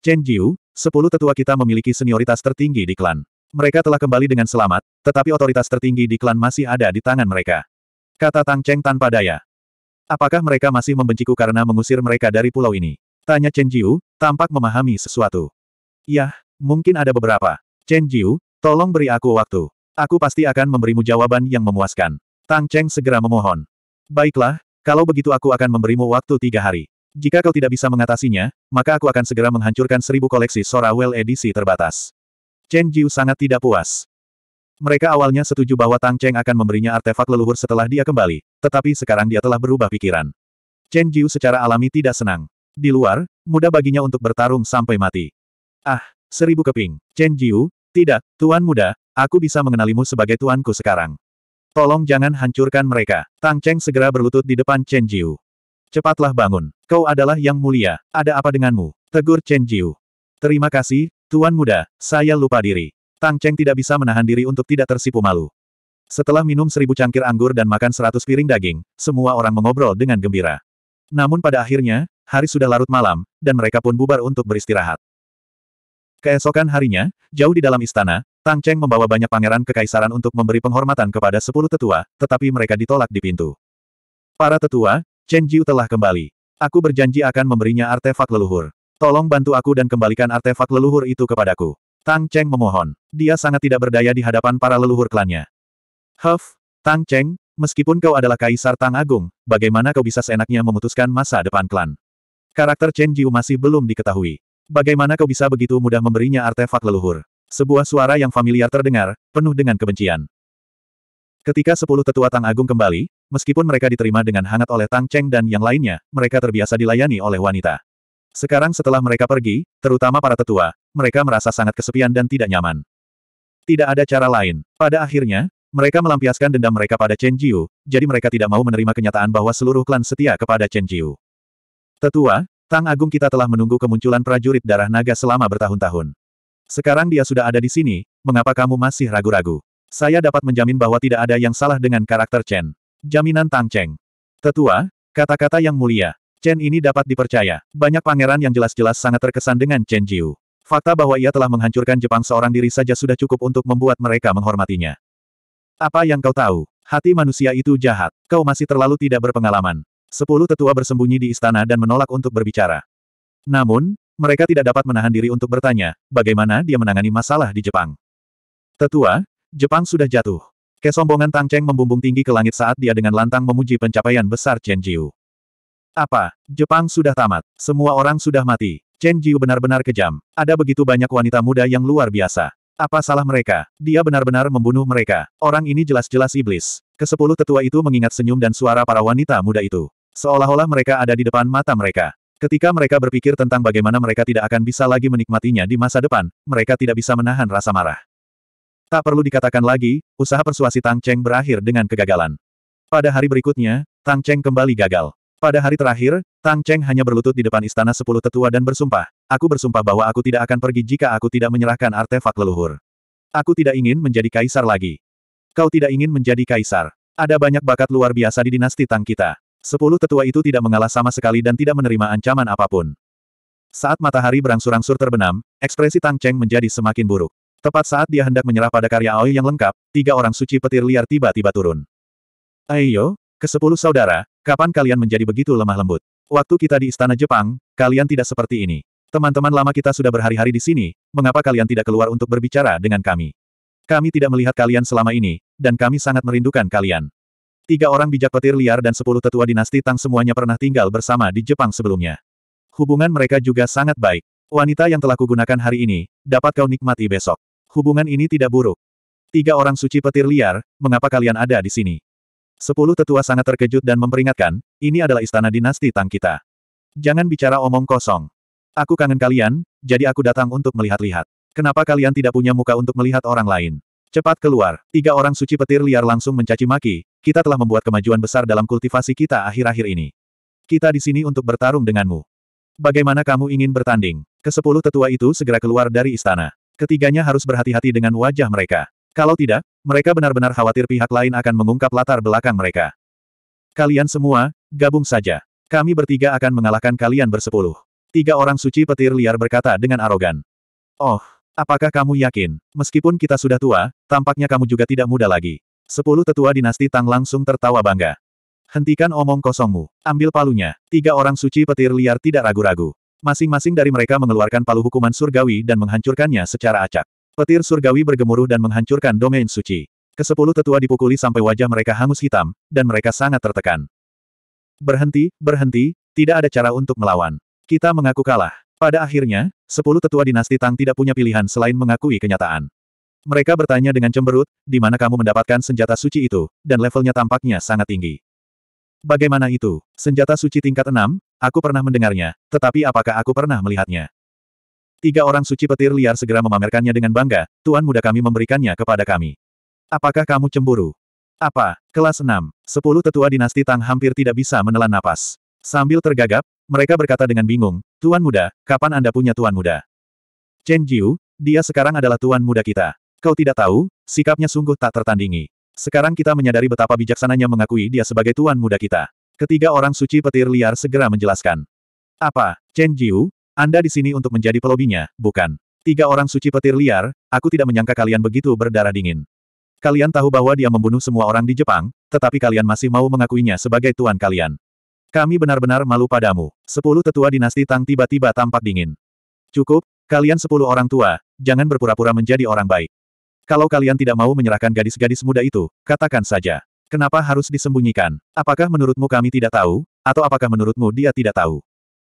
Chen Jiu, sepuluh tetua kita memiliki senioritas tertinggi di klan. Mereka telah kembali dengan selamat, tetapi otoritas tertinggi di klan masih ada di tangan mereka. Kata Tang Cheng tanpa daya. Apakah mereka masih membenciku karena mengusir mereka dari pulau ini? Tanya Chen Jiu, tampak memahami sesuatu. Yah, mungkin ada beberapa. Chen Jiu, tolong beri aku waktu. Aku pasti akan memberimu jawaban yang memuaskan. Tang Cheng segera memohon. Baiklah, kalau begitu aku akan memberimu waktu tiga hari. Jika kau tidak bisa mengatasinya, maka aku akan segera menghancurkan seribu koleksi Sora Well edisi terbatas. Chen Jiu sangat tidak puas. Mereka awalnya setuju bahwa Tang Cheng akan memberinya artefak leluhur setelah dia kembali, tetapi sekarang dia telah berubah pikiran. Chen Jiu secara alami tidak senang. Di luar, mudah baginya untuk bertarung sampai mati. Ah, seribu keping. Chen Jiu, tidak, Tuan Muda, aku bisa mengenalimu sebagai tuanku sekarang. Tolong jangan hancurkan mereka. Tang Cheng segera berlutut di depan Chen Jiu. Cepatlah bangun. Kau adalah yang mulia. Ada apa denganmu? Tegur Chen Jiu. Terima kasih, Tuan Muda. Saya lupa diri. Tang Cheng tidak bisa menahan diri untuk tidak tersipu malu. Setelah minum seribu cangkir anggur dan makan seratus piring daging, semua orang mengobrol dengan gembira. Namun pada akhirnya, hari sudah larut malam, dan mereka pun bubar untuk beristirahat. Keesokan harinya, jauh di dalam istana, Tang Cheng membawa banyak pangeran kekaisaran untuk memberi penghormatan kepada sepuluh tetua, tetapi mereka ditolak di pintu. Para tetua, Chen Jiu telah kembali. Aku berjanji akan memberinya artefak leluhur. Tolong bantu aku dan kembalikan artefak leluhur itu kepadaku. Tang Cheng memohon. Dia sangat tidak berdaya di hadapan para leluhur klannya. Huff, Tang Cheng, meskipun kau adalah Kaisar Tang Agung, bagaimana kau bisa seenaknya memutuskan masa depan klan? Karakter Chen Jiu masih belum diketahui. Bagaimana kau bisa begitu mudah memberinya artefak leluhur? Sebuah suara yang familiar terdengar, penuh dengan kebencian. Ketika sepuluh tetua Tang Agung kembali, Meskipun mereka diterima dengan hangat oleh Tang Cheng dan yang lainnya, mereka terbiasa dilayani oleh wanita. Sekarang setelah mereka pergi, terutama para tetua, mereka merasa sangat kesepian dan tidak nyaman. Tidak ada cara lain. Pada akhirnya, mereka melampiaskan dendam mereka pada Chen Jiu, jadi mereka tidak mau menerima kenyataan bahwa seluruh klan setia kepada Chen Jiu. Tetua, Tang Agung kita telah menunggu kemunculan prajurit darah naga selama bertahun-tahun. Sekarang dia sudah ada di sini, mengapa kamu masih ragu-ragu? Saya dapat menjamin bahwa tidak ada yang salah dengan karakter Chen. Jaminan Tang Cheng. Tetua, kata-kata yang mulia. Chen ini dapat dipercaya. Banyak pangeran yang jelas-jelas sangat terkesan dengan Chen Jiu. Fakta bahwa ia telah menghancurkan Jepang seorang diri saja sudah cukup untuk membuat mereka menghormatinya. Apa yang kau tahu? Hati manusia itu jahat. Kau masih terlalu tidak berpengalaman. Sepuluh tetua bersembunyi di istana dan menolak untuk berbicara. Namun, mereka tidak dapat menahan diri untuk bertanya, bagaimana dia menangani masalah di Jepang. Tetua, Jepang sudah jatuh. Kesombongan Tang Cheng membumbung tinggi ke langit saat dia dengan lantang memuji pencapaian besar Chen Jiu. Apa? Jepang sudah tamat. Semua orang sudah mati. Chen Jiu benar-benar kejam. Ada begitu banyak wanita muda yang luar biasa. Apa salah mereka? Dia benar-benar membunuh mereka. Orang ini jelas-jelas iblis. Kesepuluh tetua itu mengingat senyum dan suara para wanita muda itu. Seolah-olah mereka ada di depan mata mereka. Ketika mereka berpikir tentang bagaimana mereka tidak akan bisa lagi menikmatinya di masa depan, mereka tidak bisa menahan rasa marah. Tak perlu dikatakan lagi, usaha persuasi Tang Cheng berakhir dengan kegagalan. Pada hari berikutnya, Tang Cheng kembali gagal. Pada hari terakhir, Tang Cheng hanya berlutut di depan istana sepuluh tetua dan bersumpah, aku bersumpah bahwa aku tidak akan pergi jika aku tidak menyerahkan artefak leluhur. Aku tidak ingin menjadi kaisar lagi. Kau tidak ingin menjadi kaisar. Ada banyak bakat luar biasa di dinasti Tang kita. Sepuluh tetua itu tidak mengalah sama sekali dan tidak menerima ancaman apapun. Saat matahari berangsur-angsur terbenam, ekspresi Tang Cheng menjadi semakin buruk. Tepat saat dia hendak menyerah pada karya Aoi yang lengkap, tiga orang suci petir liar tiba-tiba turun. Ayo, kesepuluh saudara, kapan kalian menjadi begitu lemah lembut? Waktu kita di Istana Jepang, kalian tidak seperti ini. Teman-teman lama kita sudah berhari-hari di sini, mengapa kalian tidak keluar untuk berbicara dengan kami? Kami tidak melihat kalian selama ini, dan kami sangat merindukan kalian. Tiga orang bijak petir liar dan sepuluh tetua dinasti Tang semuanya pernah tinggal bersama di Jepang sebelumnya. Hubungan mereka juga sangat baik. Wanita yang telah kugunakan hari ini, dapat kau nikmati besok. Hubungan ini tidak buruk. Tiga orang suci petir liar, mengapa kalian ada di sini? Sepuluh tetua sangat terkejut dan memperingatkan, ini adalah istana dinasti Tang kita. Jangan bicara omong kosong. Aku kangen kalian, jadi aku datang untuk melihat-lihat. Kenapa kalian tidak punya muka untuk melihat orang lain? Cepat keluar. Tiga orang suci petir liar langsung mencaci maki, kita telah membuat kemajuan besar dalam kultivasi kita akhir-akhir ini. Kita di sini untuk bertarung denganmu. Bagaimana kamu ingin bertanding? Kesepuluh tetua itu segera keluar dari istana. Ketiganya harus berhati-hati dengan wajah mereka. Kalau tidak, mereka benar-benar khawatir pihak lain akan mengungkap latar belakang mereka. Kalian semua, gabung saja. Kami bertiga akan mengalahkan kalian bersepuluh. Tiga orang suci petir liar berkata dengan arogan. Oh, apakah kamu yakin? Meskipun kita sudah tua, tampaknya kamu juga tidak muda lagi. Sepuluh tetua dinasti Tang langsung tertawa bangga. Hentikan omong kosongmu. Ambil palunya. Tiga orang suci petir liar tidak ragu-ragu. Masing-masing dari mereka mengeluarkan palu hukuman surgawi dan menghancurkannya secara acak. Petir surgawi bergemuruh dan menghancurkan domain suci. Kesepuluh tetua dipukuli sampai wajah mereka hangus hitam, dan mereka sangat tertekan. Berhenti, berhenti, tidak ada cara untuk melawan. Kita mengaku kalah. Pada akhirnya, sepuluh tetua dinasti Tang tidak punya pilihan selain mengakui kenyataan. Mereka bertanya dengan cemberut, di mana kamu mendapatkan senjata suci itu, dan levelnya tampaknya sangat tinggi. Bagaimana itu? Senjata suci tingkat 6, Aku pernah mendengarnya, tetapi apakah aku pernah melihatnya? Tiga orang suci petir liar segera memamerkannya dengan bangga, Tuan muda kami memberikannya kepada kami. Apakah kamu cemburu? Apa? Kelas 6. Sepuluh tetua dinasti Tang hampir tidak bisa menelan napas. Sambil tergagap, mereka berkata dengan bingung, Tuan muda, kapan Anda punya Tuan muda? Chen Jiu, dia sekarang adalah Tuan muda kita. Kau tidak tahu, sikapnya sungguh tak tertandingi. Sekarang kita menyadari betapa bijaksananya mengakui dia sebagai Tuan muda kita. Ketiga orang suci petir liar segera menjelaskan. Apa, Chen Jiu, Anda di sini untuk menjadi pelobinya, bukan? Tiga orang suci petir liar, aku tidak menyangka kalian begitu berdarah dingin. Kalian tahu bahwa dia membunuh semua orang di Jepang, tetapi kalian masih mau mengakuinya sebagai tuan kalian. Kami benar-benar malu padamu. Sepuluh tetua dinasti Tang tiba-tiba tampak dingin. Cukup, kalian sepuluh orang tua, jangan berpura-pura menjadi orang baik. Kalau kalian tidak mau menyerahkan gadis-gadis muda itu, katakan saja. Kenapa harus disembunyikan? Apakah menurutmu kami tidak tahu, atau apakah menurutmu dia tidak tahu?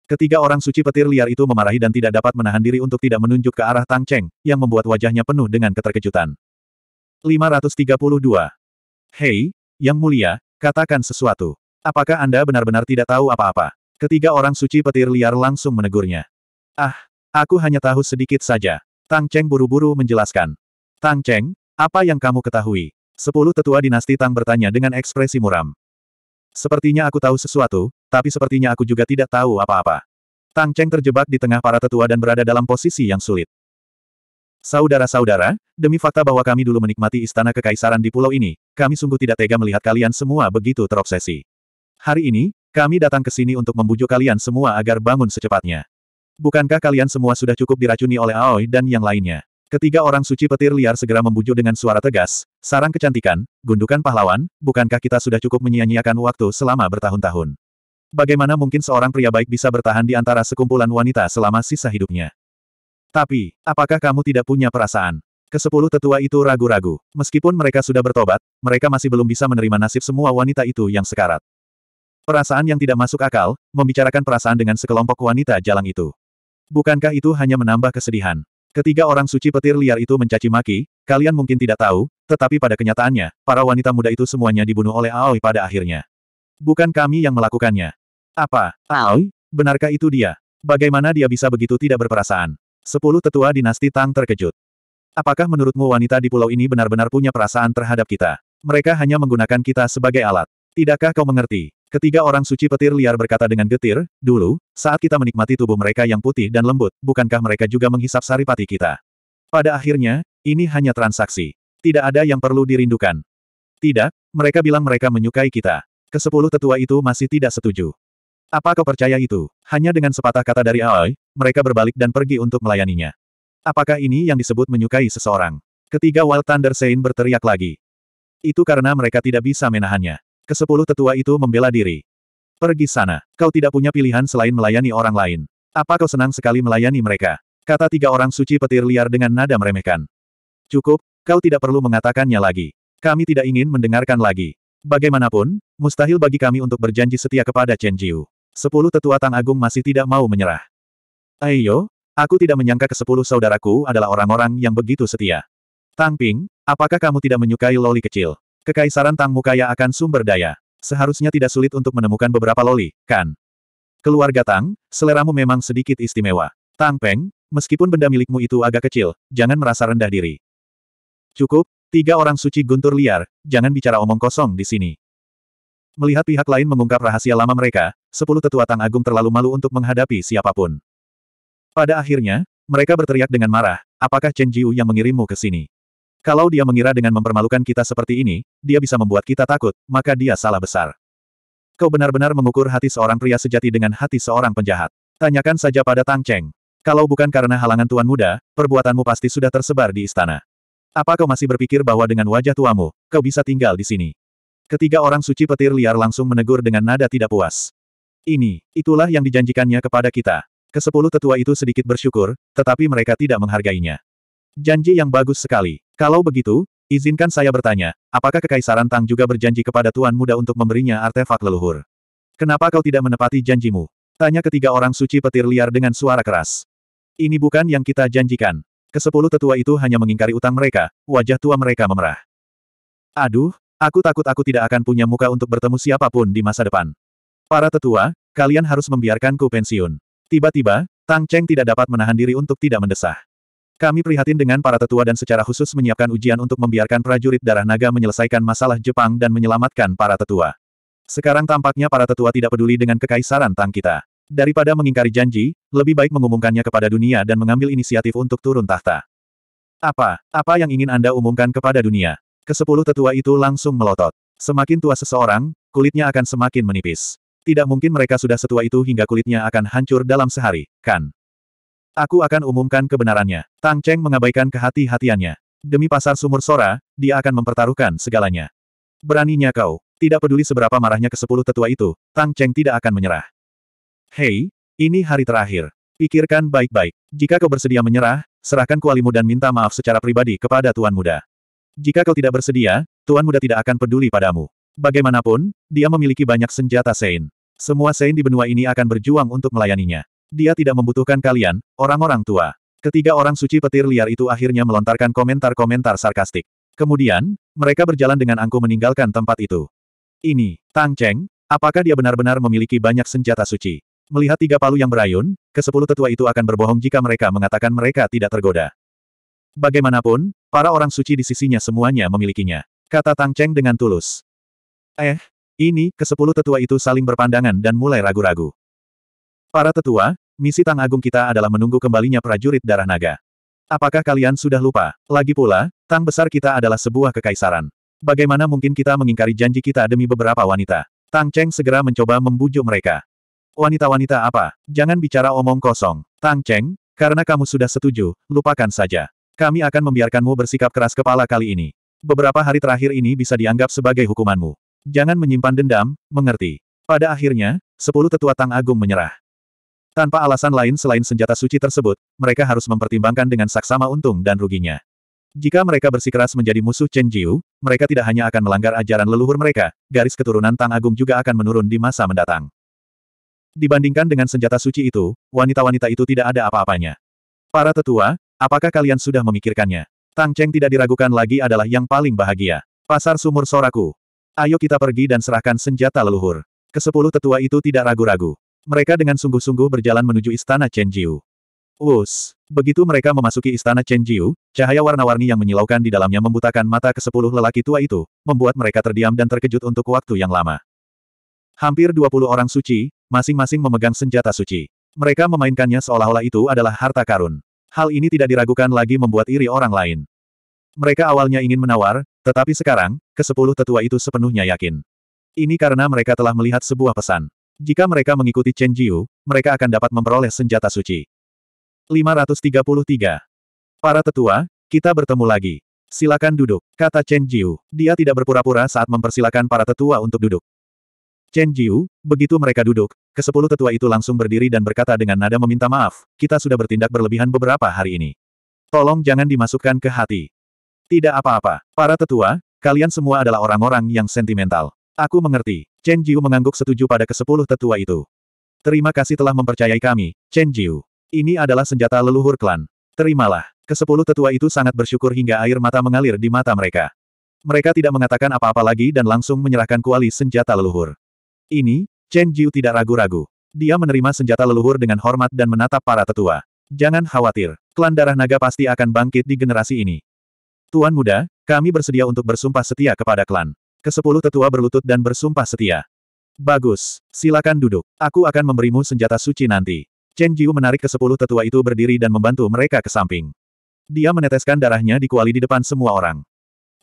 Ketiga orang suci petir liar itu memarahi dan tidak dapat menahan diri untuk tidak menunjuk ke arah Tang Cheng, yang membuat wajahnya penuh dengan keterkejutan. 532. Hei, Yang Mulia, katakan sesuatu. Apakah Anda benar-benar tidak tahu apa-apa? Ketiga orang suci petir liar langsung menegurnya. Ah, aku hanya tahu sedikit saja. Tang Cheng buru-buru menjelaskan. Tang Cheng, apa yang kamu ketahui? Sepuluh tetua dinasti Tang bertanya dengan ekspresi muram. Sepertinya aku tahu sesuatu, tapi sepertinya aku juga tidak tahu apa-apa. Tang Cheng terjebak di tengah para tetua dan berada dalam posisi yang sulit. Saudara-saudara, demi fakta bahwa kami dulu menikmati istana kekaisaran di pulau ini, kami sungguh tidak tega melihat kalian semua begitu terobsesi. Hari ini, kami datang ke sini untuk membujuk kalian semua agar bangun secepatnya. Bukankah kalian semua sudah cukup diracuni oleh Aoi dan yang lainnya? Ketiga orang suci petir liar segera membujuk dengan suara tegas, sarang kecantikan, gundukan pahlawan, bukankah kita sudah cukup menyia-nyiakan waktu selama bertahun-tahun? Bagaimana mungkin seorang pria baik bisa bertahan di antara sekumpulan wanita selama sisa hidupnya? Tapi, apakah kamu tidak punya perasaan? Kesepuluh tetua itu ragu-ragu. Meskipun mereka sudah bertobat, mereka masih belum bisa menerima nasib semua wanita itu yang sekarat. Perasaan yang tidak masuk akal, membicarakan perasaan dengan sekelompok wanita jalang itu. Bukankah itu hanya menambah kesedihan? Ketiga orang suci petir liar itu mencaci maki, kalian mungkin tidak tahu, tetapi pada kenyataannya, para wanita muda itu semuanya dibunuh oleh Aoi pada akhirnya. Bukan kami yang melakukannya. Apa? Aoi? Benarkah itu dia? Bagaimana dia bisa begitu tidak berperasaan? Sepuluh tetua dinasti Tang terkejut. Apakah menurutmu wanita di pulau ini benar-benar punya perasaan terhadap kita? Mereka hanya menggunakan kita sebagai alat. Tidakkah kau mengerti? Ketiga orang suci petir liar berkata dengan getir, dulu, saat kita menikmati tubuh mereka yang putih dan lembut, bukankah mereka juga menghisap saripati kita? Pada akhirnya, ini hanya transaksi. Tidak ada yang perlu dirindukan. Tidak, mereka bilang mereka menyukai kita. Kesepuluh tetua itu masih tidak setuju. Apa kau percaya itu? Hanya dengan sepatah kata dari Aoi, mereka berbalik dan pergi untuk melayaninya. Apakah ini yang disebut menyukai seseorang? Ketiga Wild Thunder Sein berteriak lagi. Itu karena mereka tidak bisa menahannya. Kesepuluh tetua itu membela diri. Pergi sana. Kau tidak punya pilihan selain melayani orang lain. Apa kau senang sekali melayani mereka? Kata tiga orang suci petir liar dengan nada meremehkan. Cukup, kau tidak perlu mengatakannya lagi. Kami tidak ingin mendengarkan lagi. Bagaimanapun, mustahil bagi kami untuk berjanji setia kepada Chen Jiu. Sepuluh tetua Tang Agung masih tidak mau menyerah. Ayo, aku tidak menyangka kesepuluh saudaraku adalah orang-orang yang begitu setia. Tang Ping, apakah kamu tidak menyukai loli kecil? Kekaisaran Tang Mukaya akan sumber daya. Seharusnya tidak sulit untuk menemukan beberapa loli, kan? Keluarga Tang, seleramu memang sedikit istimewa. Tang Peng, meskipun benda milikmu itu agak kecil, jangan merasa rendah diri. Cukup, tiga orang suci guntur liar, jangan bicara omong kosong di sini. Melihat pihak lain mengungkap rahasia lama mereka, sepuluh tetua Tang Agung terlalu malu untuk menghadapi siapapun. Pada akhirnya, mereka berteriak dengan marah, apakah Chen Jiu yang mengirimmu ke sini? Kalau dia mengira dengan mempermalukan kita seperti ini, dia bisa membuat kita takut, maka dia salah besar. Kau benar-benar mengukur hati seorang pria sejati dengan hati seorang penjahat. Tanyakan saja pada Tang Cheng. Kalau bukan karena halangan tuan muda, perbuatanmu pasti sudah tersebar di istana. Apa kau masih berpikir bahwa dengan wajah tuamu, kau bisa tinggal di sini? Ketiga orang suci petir liar langsung menegur dengan nada tidak puas. Ini, itulah yang dijanjikannya kepada kita. Kesepuluh tetua itu sedikit bersyukur, tetapi mereka tidak menghargainya. Janji yang bagus sekali. Kalau begitu, izinkan saya bertanya, apakah Kekaisaran Tang juga berjanji kepada Tuan Muda untuk memberinya artefak leluhur? Kenapa kau tidak menepati janjimu? Tanya ketiga orang suci petir liar dengan suara keras. Ini bukan yang kita janjikan. Kesepuluh tetua itu hanya mengingkari utang mereka, wajah tua mereka memerah. Aduh, aku takut aku tidak akan punya muka untuk bertemu siapapun di masa depan. Para tetua, kalian harus membiarkanku pensiun. Tiba-tiba, Tang Cheng tidak dapat menahan diri untuk tidak mendesah. Kami prihatin dengan para tetua dan secara khusus menyiapkan ujian untuk membiarkan prajurit darah naga menyelesaikan masalah Jepang dan menyelamatkan para tetua. Sekarang tampaknya para tetua tidak peduli dengan kekaisaran Tang kita. Daripada mengingkari janji, lebih baik mengumumkannya kepada dunia dan mengambil inisiatif untuk turun tahta. Apa, apa yang ingin Anda umumkan kepada dunia? Kesepuluh tetua itu langsung melotot. Semakin tua seseorang, kulitnya akan semakin menipis. Tidak mungkin mereka sudah setua itu hingga kulitnya akan hancur dalam sehari, kan? Aku akan umumkan kebenarannya. Tang Cheng mengabaikan kehati-hatiannya. Demi pasar sumur Sora, dia akan mempertaruhkan segalanya. Beraninya kau. Tidak peduli seberapa marahnya ke sepuluh tetua itu, Tang Cheng tidak akan menyerah. Hei, ini hari terakhir. Pikirkan baik-baik. Jika kau bersedia menyerah, serahkan kualimu dan minta maaf secara pribadi kepada Tuan Muda. Jika kau tidak bersedia, Tuan Muda tidak akan peduli padamu. Bagaimanapun, dia memiliki banyak senjata Sein. Semua Sein di benua ini akan berjuang untuk melayaninya. Dia tidak membutuhkan kalian, orang-orang tua. Ketiga orang suci petir liar itu akhirnya melontarkan komentar-komentar sarkastik. Kemudian, mereka berjalan dengan angkuh meninggalkan tempat itu. Ini, Tang Cheng, apakah dia benar-benar memiliki banyak senjata suci? Melihat tiga palu yang berayun, kesepuluh tetua itu akan berbohong jika mereka mengatakan mereka tidak tergoda. Bagaimanapun, para orang suci di sisinya semuanya memilikinya. Kata Tang Cheng dengan tulus. Eh, ini, kesepuluh tetua itu saling berpandangan dan mulai ragu-ragu. Para tetua, misi Tang Agung kita adalah menunggu kembalinya prajurit darah naga. Apakah kalian sudah lupa? Lagi pula, Tang besar kita adalah sebuah kekaisaran. Bagaimana mungkin kita mengingkari janji kita demi beberapa wanita? Tang Cheng segera mencoba membujuk mereka. Wanita-wanita apa? Jangan bicara omong kosong. Tang Cheng, karena kamu sudah setuju, lupakan saja. Kami akan membiarkanmu bersikap keras kepala kali ini. Beberapa hari terakhir ini bisa dianggap sebagai hukumanmu. Jangan menyimpan dendam, mengerti. Pada akhirnya, sepuluh tetua Tang Agung menyerah. Tanpa alasan lain selain senjata suci tersebut, mereka harus mempertimbangkan dengan saksama untung dan ruginya. Jika mereka bersikeras menjadi musuh Chen Jiu, mereka tidak hanya akan melanggar ajaran leluhur mereka, garis keturunan Tang Agung juga akan menurun di masa mendatang. Dibandingkan dengan senjata suci itu, wanita-wanita itu tidak ada apa-apanya. Para tetua, apakah kalian sudah memikirkannya? Tang Cheng tidak diragukan lagi adalah yang paling bahagia. Pasar sumur soraku. Ayo kita pergi dan serahkan senjata leluhur. Kesepuluh tetua itu tidak ragu-ragu. Mereka dengan sungguh-sungguh berjalan menuju istana Chen Jiu. Wus! Begitu mereka memasuki istana Chen Jiu, cahaya warna-warni yang menyilaukan di dalamnya membutakan mata ke sepuluh lelaki tua itu, membuat mereka terdiam dan terkejut untuk waktu yang lama. Hampir 20 orang suci, masing-masing memegang senjata suci. Mereka memainkannya seolah-olah itu adalah harta karun. Hal ini tidak diragukan lagi membuat iri orang lain. Mereka awalnya ingin menawar, tetapi sekarang, kesepuluh tetua itu sepenuhnya yakin. Ini karena mereka telah melihat sebuah pesan. Jika mereka mengikuti Chen Jiu, mereka akan dapat memperoleh senjata suci. 533. Para tetua, kita bertemu lagi. Silakan duduk, kata Chen Jiu. Dia tidak berpura-pura saat mempersilakan para tetua untuk duduk. Chen Jiu, begitu mereka duduk, kesepuluh tetua itu langsung berdiri dan berkata dengan nada meminta maaf, kita sudah bertindak berlebihan beberapa hari ini. Tolong jangan dimasukkan ke hati. Tidak apa-apa, para tetua, kalian semua adalah orang-orang yang sentimental. Aku mengerti. Chen Jiu mengangguk setuju pada kesepuluh tetua itu. Terima kasih telah mempercayai kami, Chen Jiu. Ini adalah senjata leluhur klan. Terimalah. Kesepuluh tetua itu sangat bersyukur hingga air mata mengalir di mata mereka. Mereka tidak mengatakan apa-apa lagi dan langsung menyerahkan kuali senjata leluhur. Ini, Chen Jiu tidak ragu-ragu. Dia menerima senjata leluhur dengan hormat dan menatap para tetua. Jangan khawatir, klan darah naga pasti akan bangkit di generasi ini. Tuan muda, kami bersedia untuk bersumpah setia kepada klan. Kesepuluh tetua berlutut dan bersumpah setia. Bagus, silakan duduk. Aku akan memberimu senjata suci nanti. Chen Jiu menarik kesepuluh tetua itu berdiri dan membantu mereka ke samping. Dia meneteskan darahnya di kuali di depan semua orang.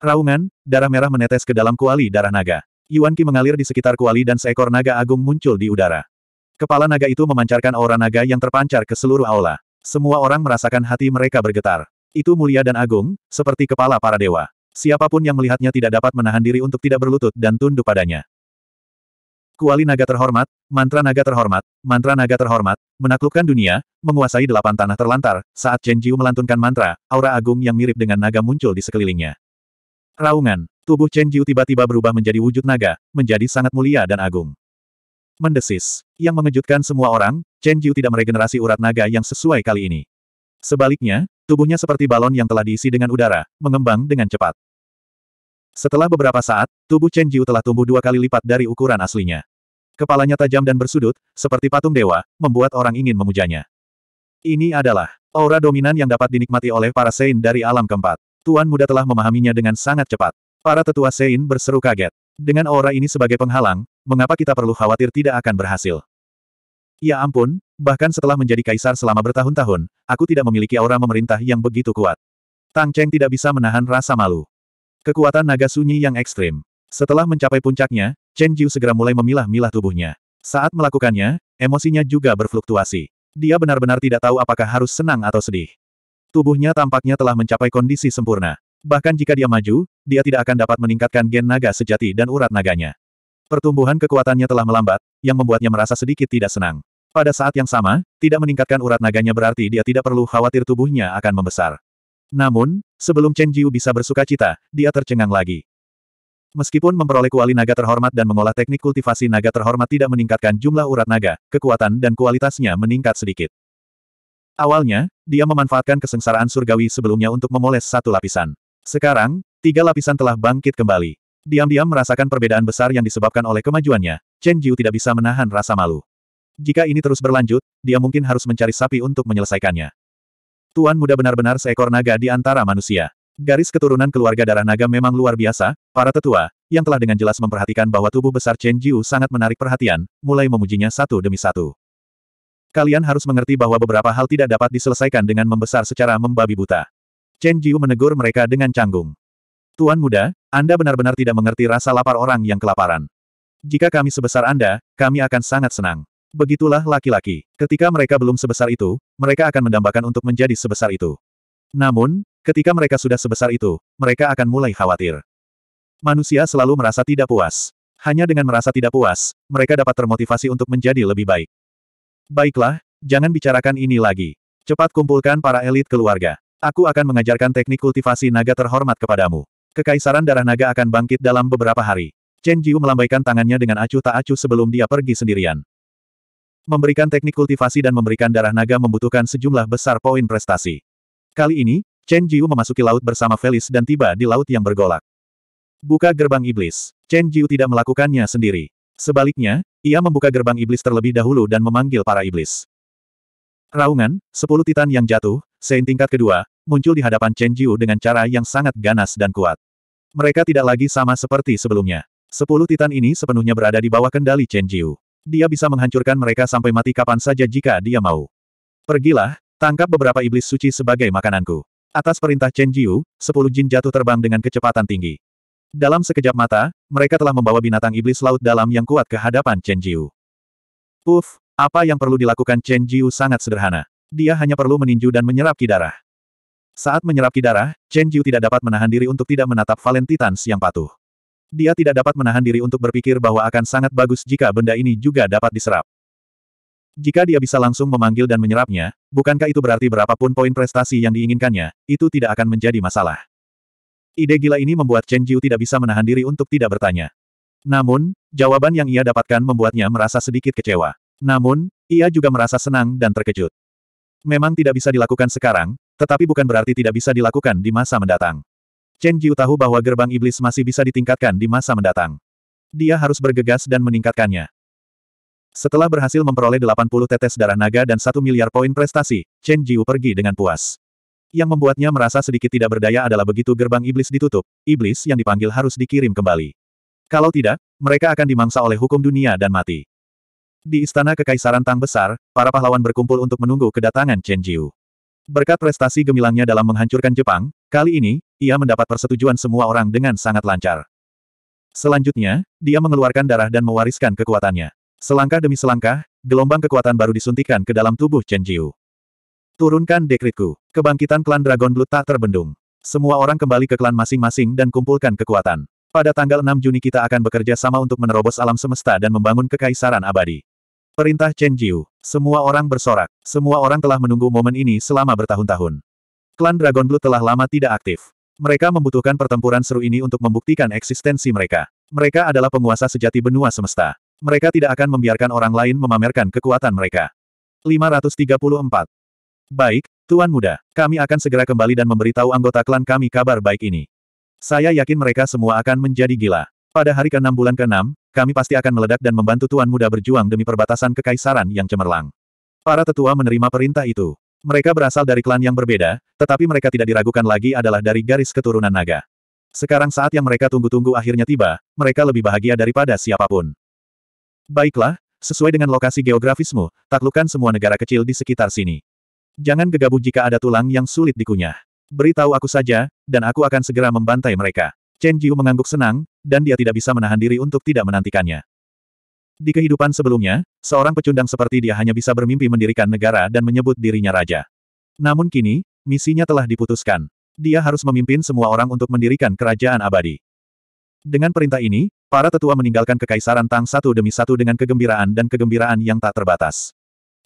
Raungan, darah merah menetes ke dalam kuali darah naga. Yuan Qi mengalir di sekitar kuali dan seekor naga agung muncul di udara. Kepala naga itu memancarkan aura naga yang terpancar ke seluruh aula. Semua orang merasakan hati mereka bergetar. Itu mulia dan agung, seperti kepala para dewa. Siapapun yang melihatnya tidak dapat menahan diri untuk tidak berlutut dan tunduk padanya. Kuali naga terhormat, mantra naga terhormat, mantra naga terhormat, menaklukkan dunia, menguasai delapan tanah terlantar, saat Chen Jiu melantunkan mantra, aura agung yang mirip dengan naga muncul di sekelilingnya. Raungan, tubuh Chen Jiu tiba-tiba berubah menjadi wujud naga, menjadi sangat mulia dan agung. Mendesis, yang mengejutkan semua orang, Chen Jiu tidak meregenerasi urat naga yang sesuai kali ini. Sebaliknya, tubuhnya seperti balon yang telah diisi dengan udara, mengembang dengan cepat. Setelah beberapa saat, tubuh Chen Jiu telah tumbuh dua kali lipat dari ukuran aslinya. Kepalanya tajam dan bersudut, seperti patung dewa, membuat orang ingin memujanya. Ini adalah aura dominan yang dapat dinikmati oleh para Sein dari alam keempat. Tuan muda telah memahaminya dengan sangat cepat. Para tetua Sein berseru kaget. Dengan aura ini sebagai penghalang, mengapa kita perlu khawatir tidak akan berhasil? Ya ampun, bahkan setelah menjadi kaisar selama bertahun-tahun, aku tidak memiliki aura memerintah yang begitu kuat. Tang Cheng tidak bisa menahan rasa malu. Kekuatan naga sunyi yang ekstrim. Setelah mencapai puncaknya, Chen Jiu segera mulai memilah-milah tubuhnya. Saat melakukannya, emosinya juga berfluktuasi. Dia benar-benar tidak tahu apakah harus senang atau sedih. Tubuhnya tampaknya telah mencapai kondisi sempurna. Bahkan jika dia maju, dia tidak akan dapat meningkatkan gen naga sejati dan urat naganya. Pertumbuhan kekuatannya telah melambat, yang membuatnya merasa sedikit tidak senang. Pada saat yang sama, tidak meningkatkan urat naganya berarti dia tidak perlu khawatir tubuhnya akan membesar. Namun, Sebelum Chen Jiu bisa bersuka cita, dia tercengang lagi. Meskipun memperoleh kuali naga terhormat dan mengolah teknik kultivasi naga terhormat tidak meningkatkan jumlah urat naga, kekuatan dan kualitasnya meningkat sedikit. Awalnya, dia memanfaatkan kesengsaraan surgawi sebelumnya untuk memoles satu lapisan. Sekarang, tiga lapisan telah bangkit kembali. Diam-diam merasakan perbedaan besar yang disebabkan oleh kemajuannya, Chen Jiu tidak bisa menahan rasa malu. Jika ini terus berlanjut, dia mungkin harus mencari sapi untuk menyelesaikannya. Tuan muda benar-benar seekor naga di antara manusia. Garis keturunan keluarga darah naga memang luar biasa, para tetua, yang telah dengan jelas memperhatikan bahwa tubuh besar Chen Jiu sangat menarik perhatian, mulai memujinya satu demi satu. Kalian harus mengerti bahwa beberapa hal tidak dapat diselesaikan dengan membesar secara membabi buta. Chen Jiu menegur mereka dengan canggung. Tuan muda, Anda benar-benar tidak mengerti rasa lapar orang yang kelaparan. Jika kami sebesar Anda, kami akan sangat senang. Begitulah laki-laki. Ketika mereka belum sebesar itu, mereka akan mendambakan untuk menjadi sebesar itu. Namun, ketika mereka sudah sebesar itu, mereka akan mulai khawatir. Manusia selalu merasa tidak puas. Hanya dengan merasa tidak puas, mereka dapat termotivasi untuk menjadi lebih baik. Baiklah, jangan bicarakan ini lagi. Cepat kumpulkan para elit keluarga. Aku akan mengajarkan teknik kultivasi naga terhormat kepadamu. Kekaisaran darah naga akan bangkit dalam beberapa hari. Chen Jiu melambaikan tangannya dengan acuh tak acuh sebelum dia pergi sendirian. Memberikan teknik kultivasi dan memberikan darah naga membutuhkan sejumlah besar poin prestasi. Kali ini, Chen Jiu memasuki laut bersama Felis dan tiba di laut yang bergolak. Buka gerbang iblis. Chen Jiu tidak melakukannya sendiri. Sebaliknya, ia membuka gerbang iblis terlebih dahulu dan memanggil para iblis. Raungan, sepuluh titan yang jatuh, Sein tingkat kedua, muncul di hadapan Chen Jiu dengan cara yang sangat ganas dan kuat. Mereka tidak lagi sama seperti sebelumnya. Sepuluh titan ini sepenuhnya berada di bawah kendali Chen Jiu. Dia bisa menghancurkan mereka sampai mati kapan saja jika dia mau. Pergilah, tangkap beberapa iblis suci sebagai makananku. Atas perintah Chen Jiu, sepuluh jin jatuh terbang dengan kecepatan tinggi. Dalam sekejap mata, mereka telah membawa binatang iblis laut dalam yang kuat ke hadapan Chen Jiu. Uf, apa yang perlu dilakukan Chen Jiu sangat sederhana. Dia hanya perlu meninju dan menyerap kidarah. Saat menyerap kidarah, Chen Jiu tidak dapat menahan diri untuk tidak menatap Valentitans yang patuh. Dia tidak dapat menahan diri untuk berpikir bahwa akan sangat bagus jika benda ini juga dapat diserap. Jika dia bisa langsung memanggil dan menyerapnya, bukankah itu berarti berapapun poin prestasi yang diinginkannya, itu tidak akan menjadi masalah. Ide gila ini membuat Chen Jiu tidak bisa menahan diri untuk tidak bertanya. Namun, jawaban yang ia dapatkan membuatnya merasa sedikit kecewa. Namun, ia juga merasa senang dan terkejut. Memang tidak bisa dilakukan sekarang, tetapi bukan berarti tidak bisa dilakukan di masa mendatang. Chen Jiu tahu bahwa gerbang iblis masih bisa ditingkatkan di masa mendatang. Dia harus bergegas dan meningkatkannya. Setelah berhasil memperoleh 80 tetes darah naga dan 1 miliar poin prestasi, Chen Jiu pergi dengan puas. Yang membuatnya merasa sedikit tidak berdaya adalah begitu gerbang iblis ditutup, iblis yang dipanggil harus dikirim kembali. Kalau tidak, mereka akan dimangsa oleh hukum dunia dan mati. Di Istana Kekaisaran Tang Besar, para pahlawan berkumpul untuk menunggu kedatangan Chen Jiu. Berkat prestasi gemilangnya dalam menghancurkan Jepang, kali ini, ia mendapat persetujuan semua orang dengan sangat lancar. Selanjutnya, dia mengeluarkan darah dan mewariskan kekuatannya. Selangkah demi selangkah, gelombang kekuatan baru disuntikan ke dalam tubuh Chen Jiu. Turunkan dekritku. Kebangkitan klan Dragon Blood tak terbendung. Semua orang kembali ke klan masing-masing dan kumpulkan kekuatan. Pada tanggal 6 Juni kita akan bekerja sama untuk menerobos alam semesta dan membangun kekaisaran abadi. Perintah Chen Jiu. Semua orang bersorak. Semua orang telah menunggu momen ini selama bertahun-tahun. Klan Dragon Blood telah lama tidak aktif. Mereka membutuhkan pertempuran seru ini untuk membuktikan eksistensi mereka. Mereka adalah penguasa sejati benua semesta. Mereka tidak akan membiarkan orang lain memamerkan kekuatan mereka. 534. Baik, Tuan Muda, kami akan segera kembali dan memberitahu anggota klan kami kabar baik ini. Saya yakin mereka semua akan menjadi gila. Pada hari ke-6 bulan ke-6, kami pasti akan meledak dan membantu Tuan Muda berjuang demi perbatasan kekaisaran yang cemerlang. Para tetua menerima perintah itu. Mereka berasal dari klan yang berbeda, tetapi mereka tidak diragukan lagi adalah dari garis keturunan naga. Sekarang saat yang mereka tunggu-tunggu akhirnya tiba, mereka lebih bahagia daripada siapapun. Baiklah, sesuai dengan lokasi geografismu, taklukan semua negara kecil di sekitar sini. Jangan gegabah jika ada tulang yang sulit dikunyah. Beritahu aku saja, dan aku akan segera membantai mereka. Chen Jiu mengangguk senang, dan dia tidak bisa menahan diri untuk tidak menantikannya. Di kehidupan sebelumnya, seorang pecundang seperti dia hanya bisa bermimpi mendirikan negara dan menyebut dirinya raja. Namun kini, misinya telah diputuskan. Dia harus memimpin semua orang untuk mendirikan kerajaan abadi. Dengan perintah ini, para tetua meninggalkan kekaisaran Tang satu demi satu dengan kegembiraan dan kegembiraan yang tak terbatas.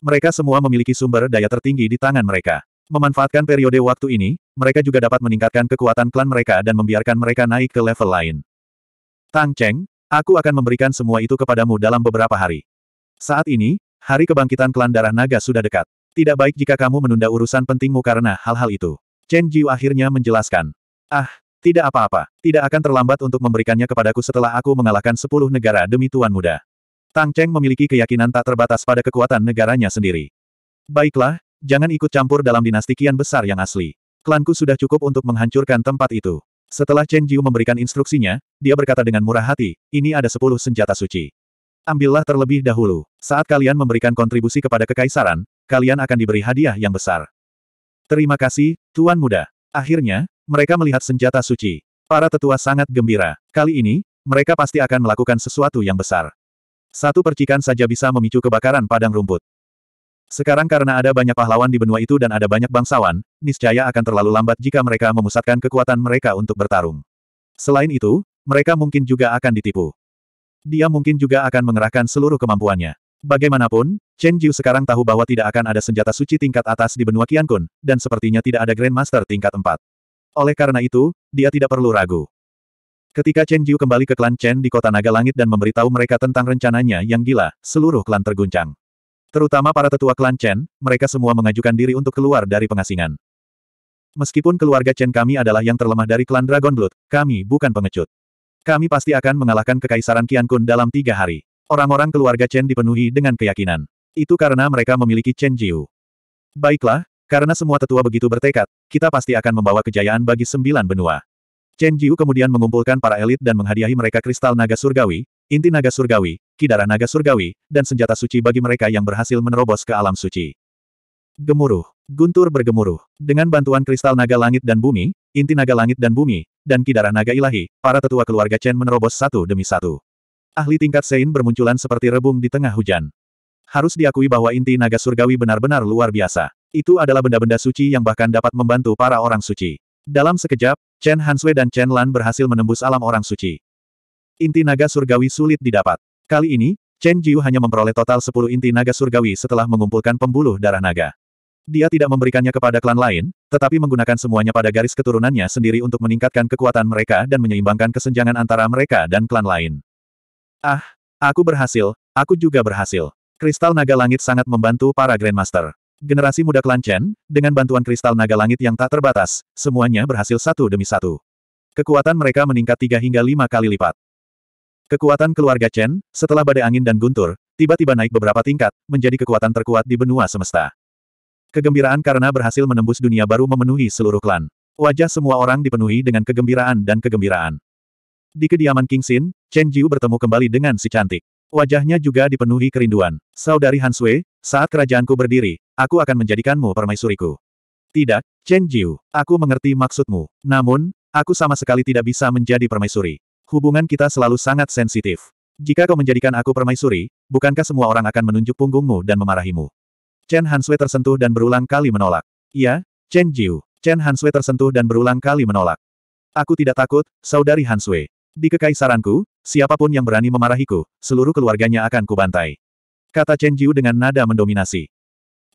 Mereka semua memiliki sumber daya tertinggi di tangan mereka. Memanfaatkan periode waktu ini, mereka juga dapat meningkatkan kekuatan klan mereka dan membiarkan mereka naik ke level lain. Tang Cheng, Aku akan memberikan semua itu kepadamu dalam beberapa hari. Saat ini, hari kebangkitan klan darah naga sudah dekat. Tidak baik jika kamu menunda urusan pentingmu karena hal-hal itu. Chen Jiu akhirnya menjelaskan. Ah, tidak apa-apa. Tidak akan terlambat untuk memberikannya kepadaku setelah aku mengalahkan sepuluh negara demi Tuan Muda. Tang Cheng memiliki keyakinan tak terbatas pada kekuatan negaranya sendiri. Baiklah, jangan ikut campur dalam dinasti kian besar yang asli. Klanku sudah cukup untuk menghancurkan tempat itu. Setelah Chen Jiu memberikan instruksinya, dia berkata dengan murah hati, ini ada sepuluh senjata suci. Ambillah terlebih dahulu. Saat kalian memberikan kontribusi kepada kekaisaran, kalian akan diberi hadiah yang besar. Terima kasih, Tuan Muda. Akhirnya, mereka melihat senjata suci. Para tetua sangat gembira. Kali ini, mereka pasti akan melakukan sesuatu yang besar. Satu percikan saja bisa memicu kebakaran padang rumput. Sekarang karena ada banyak pahlawan di benua itu dan ada banyak bangsawan, niscaya akan terlalu lambat jika mereka memusatkan kekuatan mereka untuk bertarung. Selain itu, mereka mungkin juga akan ditipu. Dia mungkin juga akan mengerahkan seluruh kemampuannya. Bagaimanapun, Chen Jiu sekarang tahu bahwa tidak akan ada senjata suci tingkat atas di benua Qiankun, dan sepertinya tidak ada Grandmaster tingkat 4. Oleh karena itu, dia tidak perlu ragu. Ketika Chen Jiu kembali ke klan Chen di kota Naga Langit dan memberitahu mereka tentang rencananya yang gila, seluruh klan terguncang. Terutama para tetua klan Chen, mereka semua mengajukan diri untuk keluar dari pengasingan. Meskipun keluarga Chen kami adalah yang terlemah dari klan Dragon Blood, kami bukan pengecut. Kami pasti akan mengalahkan kekaisaran Qian Kun dalam tiga hari. Orang-orang keluarga Chen dipenuhi dengan keyakinan. Itu karena mereka memiliki Chen Jiu. Baiklah, karena semua tetua begitu bertekad, kita pasti akan membawa kejayaan bagi sembilan benua. Chen Jiu kemudian mengumpulkan para elit dan menghadiahi mereka kristal naga surgawi, inti naga surgawi, kidara naga surgawi, dan senjata suci bagi mereka yang berhasil menerobos ke alam suci. Gemuruh. Guntur bergemuruh. Dengan bantuan kristal naga langit dan bumi, inti naga langit dan bumi, dan kidara naga ilahi, para tetua keluarga Chen menerobos satu demi satu. Ahli tingkat Sein bermunculan seperti rebung di tengah hujan. Harus diakui bahwa inti naga surgawi benar-benar luar biasa. Itu adalah benda-benda suci yang bahkan dapat membantu para orang suci. Dalam sekejap, Chen Hanswe dan Chen Lan berhasil menembus alam orang suci inti naga surgawi sulit didapat. Kali ini, Chen Jiu hanya memperoleh total 10 inti naga surgawi setelah mengumpulkan pembuluh darah naga. Dia tidak memberikannya kepada klan lain, tetapi menggunakan semuanya pada garis keturunannya sendiri untuk meningkatkan kekuatan mereka dan menyeimbangkan kesenjangan antara mereka dan klan lain. Ah, aku berhasil, aku juga berhasil. Kristal Naga Langit sangat membantu para Grandmaster. Generasi muda klan Chen, dengan bantuan kristal naga langit yang tak terbatas, semuanya berhasil satu demi satu. Kekuatan mereka meningkat tiga hingga lima kali lipat. Kekuatan keluarga Chen, setelah badai angin dan guntur, tiba-tiba naik beberapa tingkat, menjadi kekuatan terkuat di benua semesta. Kegembiraan karena berhasil menembus dunia baru memenuhi seluruh klan. Wajah semua orang dipenuhi dengan kegembiraan dan kegembiraan. Di kediaman King Xin, Chen Jiu bertemu kembali dengan si cantik. Wajahnya juga dipenuhi kerinduan. Saudari Han Sui, saat kerajaanku berdiri, aku akan menjadikanmu permaisuriku. Tidak, Chen Jiu, aku mengerti maksudmu. Namun, aku sama sekali tidak bisa menjadi permaisuri. Hubungan kita selalu sangat sensitif. Jika kau menjadikan aku permaisuri, bukankah semua orang akan menunjuk punggungmu dan memarahimu? Chen Hanswe tersentuh dan berulang kali menolak. Iya, Chen Jiu. Chen Hanswe tersentuh dan berulang kali menolak. Aku tidak takut, saudari Hanswe. Di kekaisaranku, siapapun yang berani memarahiku, seluruh keluarganya akan kubantai. Kata Chen Jiu dengan nada mendominasi.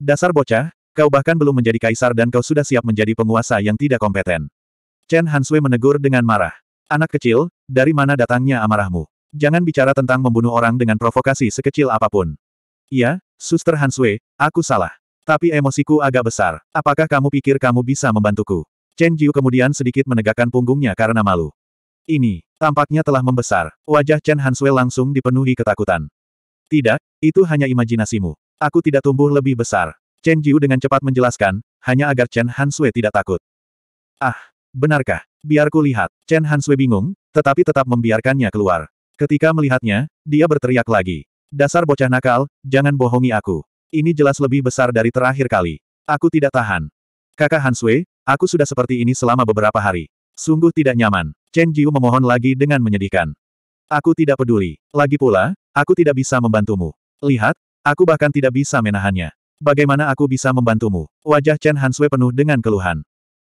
Dasar bocah, kau bahkan belum menjadi kaisar dan kau sudah siap menjadi penguasa yang tidak kompeten. Chen Hanswe menegur dengan marah. Anak kecil, dari mana datangnya amarahmu? Jangan bicara tentang membunuh orang dengan provokasi sekecil apapun. Iya, Suster Hanswe, aku salah. Tapi emosiku agak besar. Apakah kamu pikir kamu bisa membantuku? Chen Jiu kemudian sedikit menegakkan punggungnya karena malu. Ini, tampaknya telah membesar. Wajah Chen Hanswe langsung dipenuhi ketakutan. Tidak, itu hanya imajinasimu. Aku tidak tumbuh lebih besar. Chen Jiu dengan cepat menjelaskan, hanya agar Chen Hanswe tidak takut. Ah, Benarkah? Biarku lihat. Chen Hanswe bingung, tetapi tetap membiarkannya keluar. Ketika melihatnya, dia berteriak lagi. Dasar bocah nakal, jangan bohongi aku. Ini jelas lebih besar dari terakhir kali. Aku tidak tahan. Kakak Hanswe, aku sudah seperti ini selama beberapa hari. Sungguh tidak nyaman. Chen Jiu memohon lagi dengan menyedihkan. Aku tidak peduli. Lagi pula, aku tidak bisa membantumu. Lihat, aku bahkan tidak bisa menahannya. Bagaimana aku bisa membantumu? Wajah Chen Hanswe penuh dengan keluhan.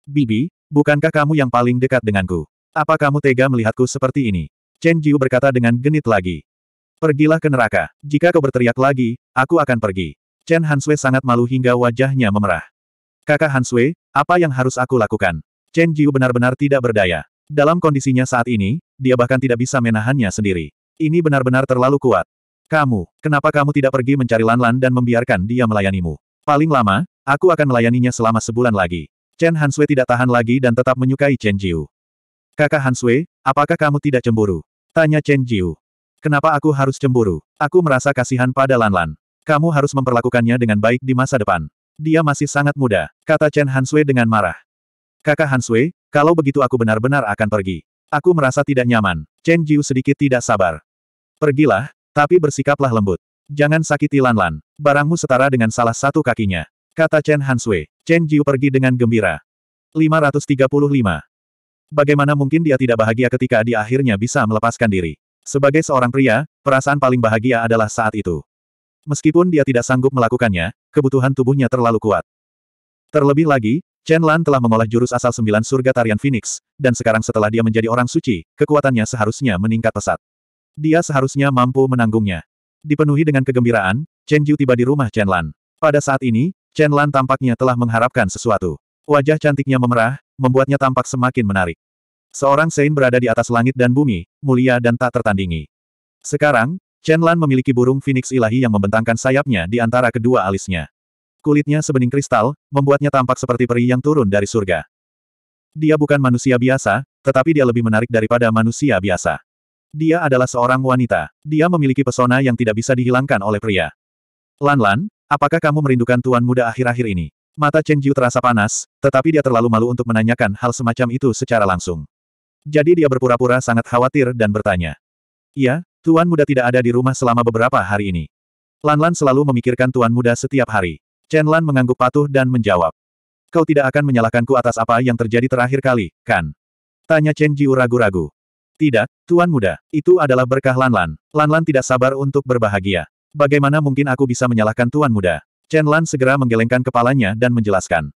Bibi, Bukankah kamu yang paling dekat denganku? Apa kamu tega melihatku seperti ini? Chen Jiu berkata dengan genit lagi. Pergilah ke neraka. Jika kau berteriak lagi, aku akan pergi. Chen Hansue sangat malu hingga wajahnya memerah. Kakak Hansue, apa yang harus aku lakukan? Chen Jiu benar-benar tidak berdaya. Dalam kondisinya saat ini, dia bahkan tidak bisa menahannya sendiri. Ini benar-benar terlalu kuat. Kamu, kenapa kamu tidak pergi mencari Lanlan -Lan dan membiarkan dia melayanimu? Paling lama, aku akan melayaninya selama sebulan lagi. Chen Hansui tidak tahan lagi dan tetap menyukai Chen Jiu. Kakak Hansui, apakah kamu tidak cemburu? Tanya Chen Jiu. Kenapa aku harus cemburu? Aku merasa kasihan pada Lanlan. Kamu harus memperlakukannya dengan baik di masa depan. Dia masih sangat muda, kata Chen Hansui dengan marah. Kakak Hansui, kalau begitu aku benar-benar akan pergi. Aku merasa tidak nyaman. Chen Jiu sedikit tidak sabar. Pergilah, tapi bersikaplah lembut. Jangan sakiti Lanlan. Barangmu setara dengan salah satu kakinya. Kata Chen Hansui. Chen Jiu pergi dengan gembira. 535. Bagaimana mungkin dia tidak bahagia ketika dia akhirnya bisa melepaskan diri. Sebagai seorang pria, perasaan paling bahagia adalah saat itu. Meskipun dia tidak sanggup melakukannya, kebutuhan tubuhnya terlalu kuat. Terlebih lagi, Chen Lan telah mengolah jurus asal sembilan surga tarian Phoenix, dan sekarang setelah dia menjadi orang suci, kekuatannya seharusnya meningkat pesat. Dia seharusnya mampu menanggungnya. Dipenuhi dengan kegembiraan, Chen Jiu tiba di rumah Chen Lan. Pada saat ini, Chen Lan tampaknya telah mengharapkan sesuatu. Wajah cantiknya memerah, membuatnya tampak semakin menarik. Seorang Sein berada di atas langit dan bumi, mulia dan tak tertandingi. Sekarang, Chen Lan memiliki burung Phoenix ilahi yang membentangkan sayapnya di antara kedua alisnya. Kulitnya sebening kristal, membuatnya tampak seperti peri yang turun dari surga. Dia bukan manusia biasa, tetapi dia lebih menarik daripada manusia biasa. Dia adalah seorang wanita. Dia memiliki pesona yang tidak bisa dihilangkan oleh pria. Lan Lan, Apakah kamu merindukan tuan muda akhir-akhir ini? Mata Chen Jiu terasa panas, tetapi dia terlalu malu untuk menanyakan hal semacam itu secara langsung. Jadi dia berpura-pura sangat khawatir dan bertanya. Iya, tuan muda tidak ada di rumah selama beberapa hari ini. Lan Lan selalu memikirkan tuan muda setiap hari. Chen Lan mengangguk patuh dan menjawab. Kau tidak akan menyalahkanku atas apa yang terjadi terakhir kali, kan? Tanya Chen Jiu ragu-ragu. Tidak, tuan muda, itu adalah berkah Lan Lan. Lan Lan tidak sabar untuk berbahagia. Bagaimana mungkin aku bisa menyalahkan Tuan Muda? Chen Lan segera menggelengkan kepalanya dan menjelaskan.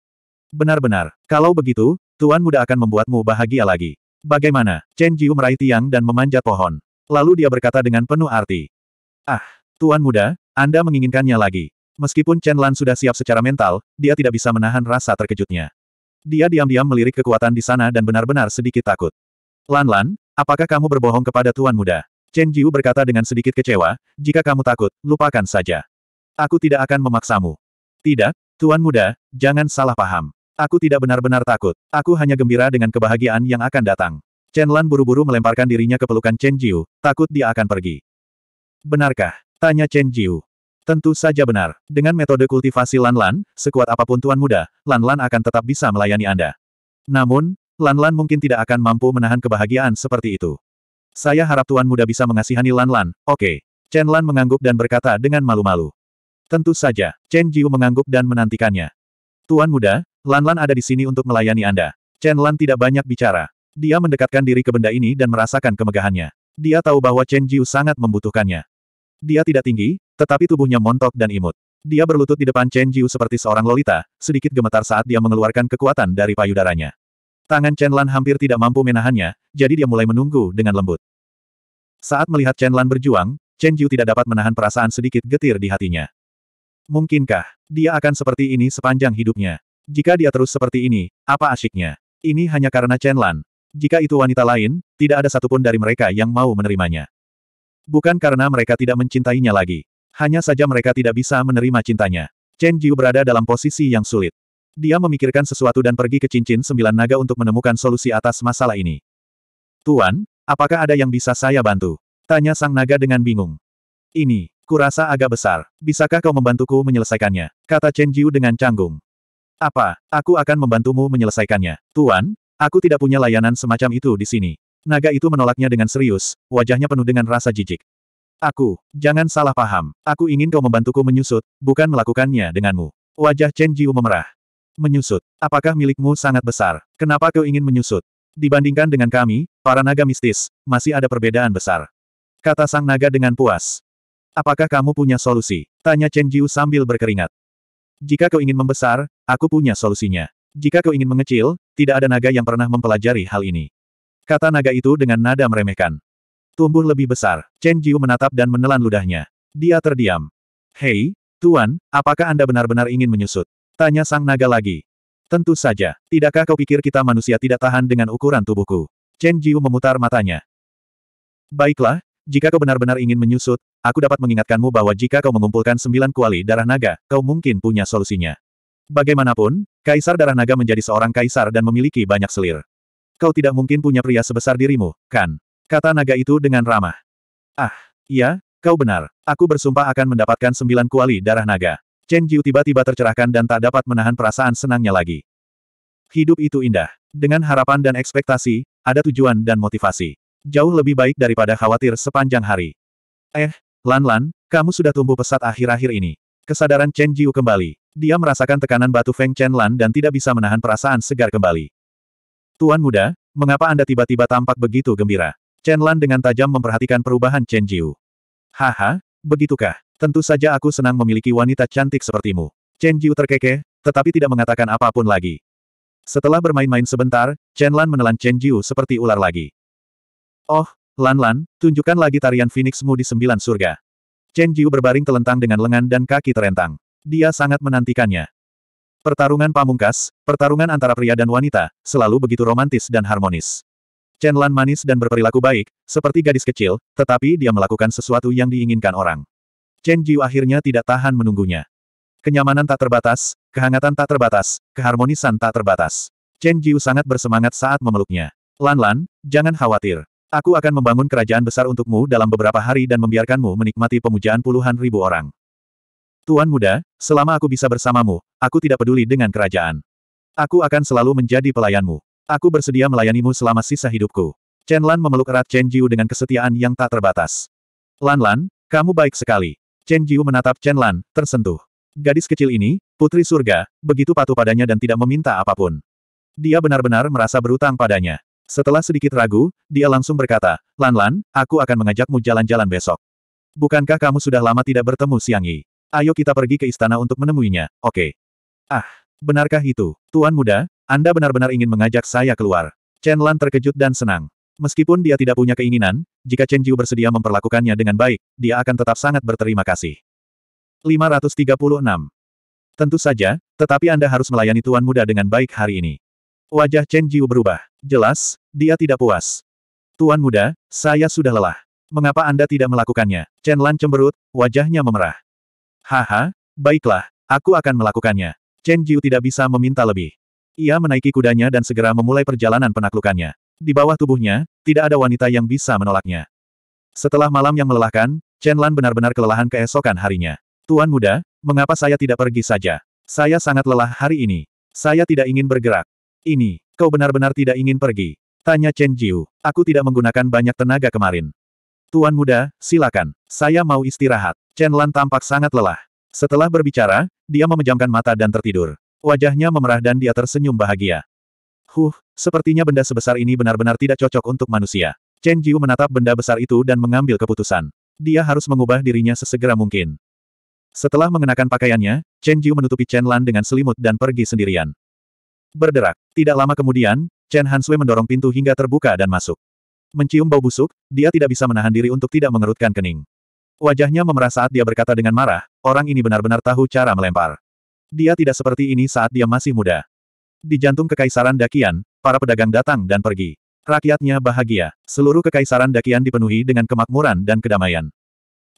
Benar-benar, kalau begitu, Tuan Muda akan membuatmu bahagia lagi. Bagaimana? Chen Jiu meraih tiang dan memanjat pohon. Lalu dia berkata dengan penuh arti. Ah, Tuan Muda, Anda menginginkannya lagi. Meskipun Chen Lan sudah siap secara mental, dia tidak bisa menahan rasa terkejutnya. Dia diam-diam melirik kekuatan di sana dan benar-benar sedikit takut. Lan Lan, apakah kamu berbohong kepada Tuan Muda? Chen Jiu berkata dengan sedikit kecewa, jika kamu takut, lupakan saja. Aku tidak akan memaksamu. Tidak, Tuan Muda, jangan salah paham. Aku tidak benar-benar takut, aku hanya gembira dengan kebahagiaan yang akan datang. Chen Lan buru-buru melemparkan dirinya ke pelukan Chen Jiu, takut dia akan pergi. Benarkah? Tanya Chen Jiu. Tentu saja benar. Dengan metode kultivasi Lan Lan, sekuat apapun Tuan Muda, Lan Lan akan tetap bisa melayani Anda. Namun, Lan Lan mungkin tidak akan mampu menahan kebahagiaan seperti itu. Saya harap Tuan Muda bisa mengasihani Lan Lan, oke. Okay. Chen Lan mengangguk dan berkata dengan malu-malu. Tentu saja, Chen Jiu mengangguk dan menantikannya. Tuan Muda, Lan Lan ada di sini untuk melayani Anda. Chen Lan tidak banyak bicara. Dia mendekatkan diri ke benda ini dan merasakan kemegahannya. Dia tahu bahwa Chen Jiu sangat membutuhkannya. Dia tidak tinggi, tetapi tubuhnya montok dan imut. Dia berlutut di depan Chen Jiu seperti seorang lolita, sedikit gemetar saat dia mengeluarkan kekuatan dari payudaranya. Tangan Chen Lan hampir tidak mampu menahannya, jadi dia mulai menunggu dengan lembut. Saat melihat Chen Lan berjuang, Chen Jiu tidak dapat menahan perasaan sedikit getir di hatinya. Mungkinkah dia akan seperti ini sepanjang hidupnya? Jika dia terus seperti ini, apa asyiknya? Ini hanya karena Chen Lan. Jika itu wanita lain, tidak ada satupun dari mereka yang mau menerimanya. Bukan karena mereka tidak mencintainya lagi. Hanya saja mereka tidak bisa menerima cintanya. Chen Jiu berada dalam posisi yang sulit. Dia memikirkan sesuatu dan pergi ke cincin sembilan naga untuk menemukan solusi atas masalah ini. Tuan, apakah ada yang bisa saya bantu? Tanya sang naga dengan bingung. Ini, kurasa agak besar. Bisakah kau membantuku menyelesaikannya? Kata Chen Jiu dengan canggung. Apa, aku akan membantumu menyelesaikannya. Tuan, aku tidak punya layanan semacam itu di sini. Naga itu menolaknya dengan serius, wajahnya penuh dengan rasa jijik. Aku, jangan salah paham. Aku ingin kau membantuku menyusut, bukan melakukannya denganmu. Wajah Chen Jiu memerah. Menyusut. Apakah milikmu sangat besar? Kenapa kau ingin menyusut? Dibandingkan dengan kami, para naga mistis, masih ada perbedaan besar. Kata sang naga dengan puas. Apakah kamu punya solusi? Tanya Chen Jiu sambil berkeringat. Jika kau ingin membesar, aku punya solusinya. Jika kau ingin mengecil, tidak ada naga yang pernah mempelajari hal ini. Kata naga itu dengan nada meremehkan. Tumbuh lebih besar, Chen Jiu menatap dan menelan ludahnya. Dia terdiam. Hei, Tuan, apakah Anda benar-benar ingin menyusut? Tanya sang naga lagi. Tentu saja, tidakkah kau pikir kita manusia tidak tahan dengan ukuran tubuhku? Chen Jiu memutar matanya. Baiklah, jika kau benar-benar ingin menyusut, aku dapat mengingatkanmu bahwa jika kau mengumpulkan sembilan kuali darah naga, kau mungkin punya solusinya. Bagaimanapun, Kaisar Darah Naga menjadi seorang kaisar dan memiliki banyak selir. Kau tidak mungkin punya pria sebesar dirimu, kan? Kata naga itu dengan ramah. Ah, iya, kau benar. Aku bersumpah akan mendapatkan sembilan kuali darah naga. Chen Jiu tiba-tiba tercerahkan dan tak dapat menahan perasaan senangnya lagi. Hidup itu indah. Dengan harapan dan ekspektasi, ada tujuan dan motivasi. Jauh lebih baik daripada khawatir sepanjang hari. Eh, Lan-Lan, kamu sudah tumbuh pesat akhir-akhir ini. Kesadaran Chen Jiu kembali. Dia merasakan tekanan batu Feng Chen Lan dan tidak bisa menahan perasaan segar kembali. Tuan muda, mengapa Anda tiba-tiba tampak begitu gembira? Chen Lan dengan tajam memperhatikan perubahan Chen Jiu. Haha, begitukah? Tentu saja aku senang memiliki wanita cantik sepertimu. Chen Jiu terkekeh, tetapi tidak mengatakan apapun lagi. Setelah bermain-main sebentar, Chen Lan menelan Chen Jiu seperti ular lagi. Oh, Lan Lan, tunjukkan lagi tarian Phoenixmu di sembilan surga. Chen Jiu berbaring telentang dengan lengan dan kaki terentang. Dia sangat menantikannya. Pertarungan pamungkas, pertarungan antara pria dan wanita, selalu begitu romantis dan harmonis. Chen Lan manis dan berperilaku baik, seperti gadis kecil, tetapi dia melakukan sesuatu yang diinginkan orang. Chen Jiu akhirnya tidak tahan menunggunya. Kenyamanan tak terbatas, kehangatan tak terbatas, keharmonisan tak terbatas. Chen Jiu sangat bersemangat saat memeluknya. Lan Lan, jangan khawatir. Aku akan membangun kerajaan besar untukmu dalam beberapa hari dan membiarkanmu menikmati pemujaan puluhan ribu orang. Tuan muda, selama aku bisa bersamamu, aku tidak peduli dengan kerajaan. Aku akan selalu menjadi pelayanmu. Aku bersedia melayanimu selama sisa hidupku. Chen Lan memeluk erat Chen Jiu dengan kesetiaan yang tak terbatas. Lan Lan, kamu baik sekali. Chen Jiu menatap Chen Lan, tersentuh. Gadis kecil ini, putri surga, begitu patuh padanya dan tidak meminta apapun. Dia benar-benar merasa berutang padanya. Setelah sedikit ragu, dia langsung berkata, Lan Lan, aku akan mengajakmu jalan-jalan besok. Bukankah kamu sudah lama tidak bertemu Siang Yi? Ayo kita pergi ke istana untuk menemuinya, oke? Okay. Ah, benarkah itu? Tuan muda, Anda benar-benar ingin mengajak saya keluar. Chen Lan terkejut dan senang. Meskipun dia tidak punya keinginan, jika Chen Jiu bersedia memperlakukannya dengan baik, dia akan tetap sangat berterima kasih. 536. Tentu saja, tetapi Anda harus melayani tuan muda dengan baik hari ini. Wajah Chen Jiu berubah. Jelas, dia tidak puas. Tuan muda, saya sudah lelah. Mengapa Anda tidak melakukannya? Chen Lan cemberut, wajahnya memerah. Haha, baiklah, aku akan melakukannya. Chen Jiu tidak bisa meminta lebih. Ia menaiki kudanya dan segera memulai perjalanan penaklukannya. Di bawah tubuhnya, tidak ada wanita yang bisa menolaknya. Setelah malam yang melelahkan, Chen Lan benar-benar kelelahan keesokan harinya. Tuan muda, mengapa saya tidak pergi saja? Saya sangat lelah hari ini. Saya tidak ingin bergerak. Ini, kau benar-benar tidak ingin pergi. Tanya Chen Jiu. Aku tidak menggunakan banyak tenaga kemarin. Tuan muda, silakan. Saya mau istirahat. Chen Lan tampak sangat lelah. Setelah berbicara, dia memejamkan mata dan tertidur. Wajahnya memerah dan dia tersenyum bahagia. Huh, Sepertinya benda sebesar ini benar-benar tidak cocok untuk manusia. Chen Jiu menatap benda besar itu dan mengambil keputusan. Dia harus mengubah dirinya sesegera mungkin. Setelah mengenakan pakaiannya, Chen Jiu menutupi Chen Lan dengan selimut dan pergi sendirian. Berderak. Tidak lama kemudian, Chen Hanswe mendorong pintu hingga terbuka dan masuk. Mencium bau busuk, dia tidak bisa menahan diri untuk tidak mengerutkan kening. Wajahnya memerah saat dia berkata dengan marah, orang ini benar-benar tahu cara melempar. Dia tidak seperti ini saat dia masih muda. Di jantung kekaisaran Dakian, Para pedagang datang dan pergi. Rakyatnya bahagia. Seluruh kekaisaran Dakian dipenuhi dengan kemakmuran dan kedamaian.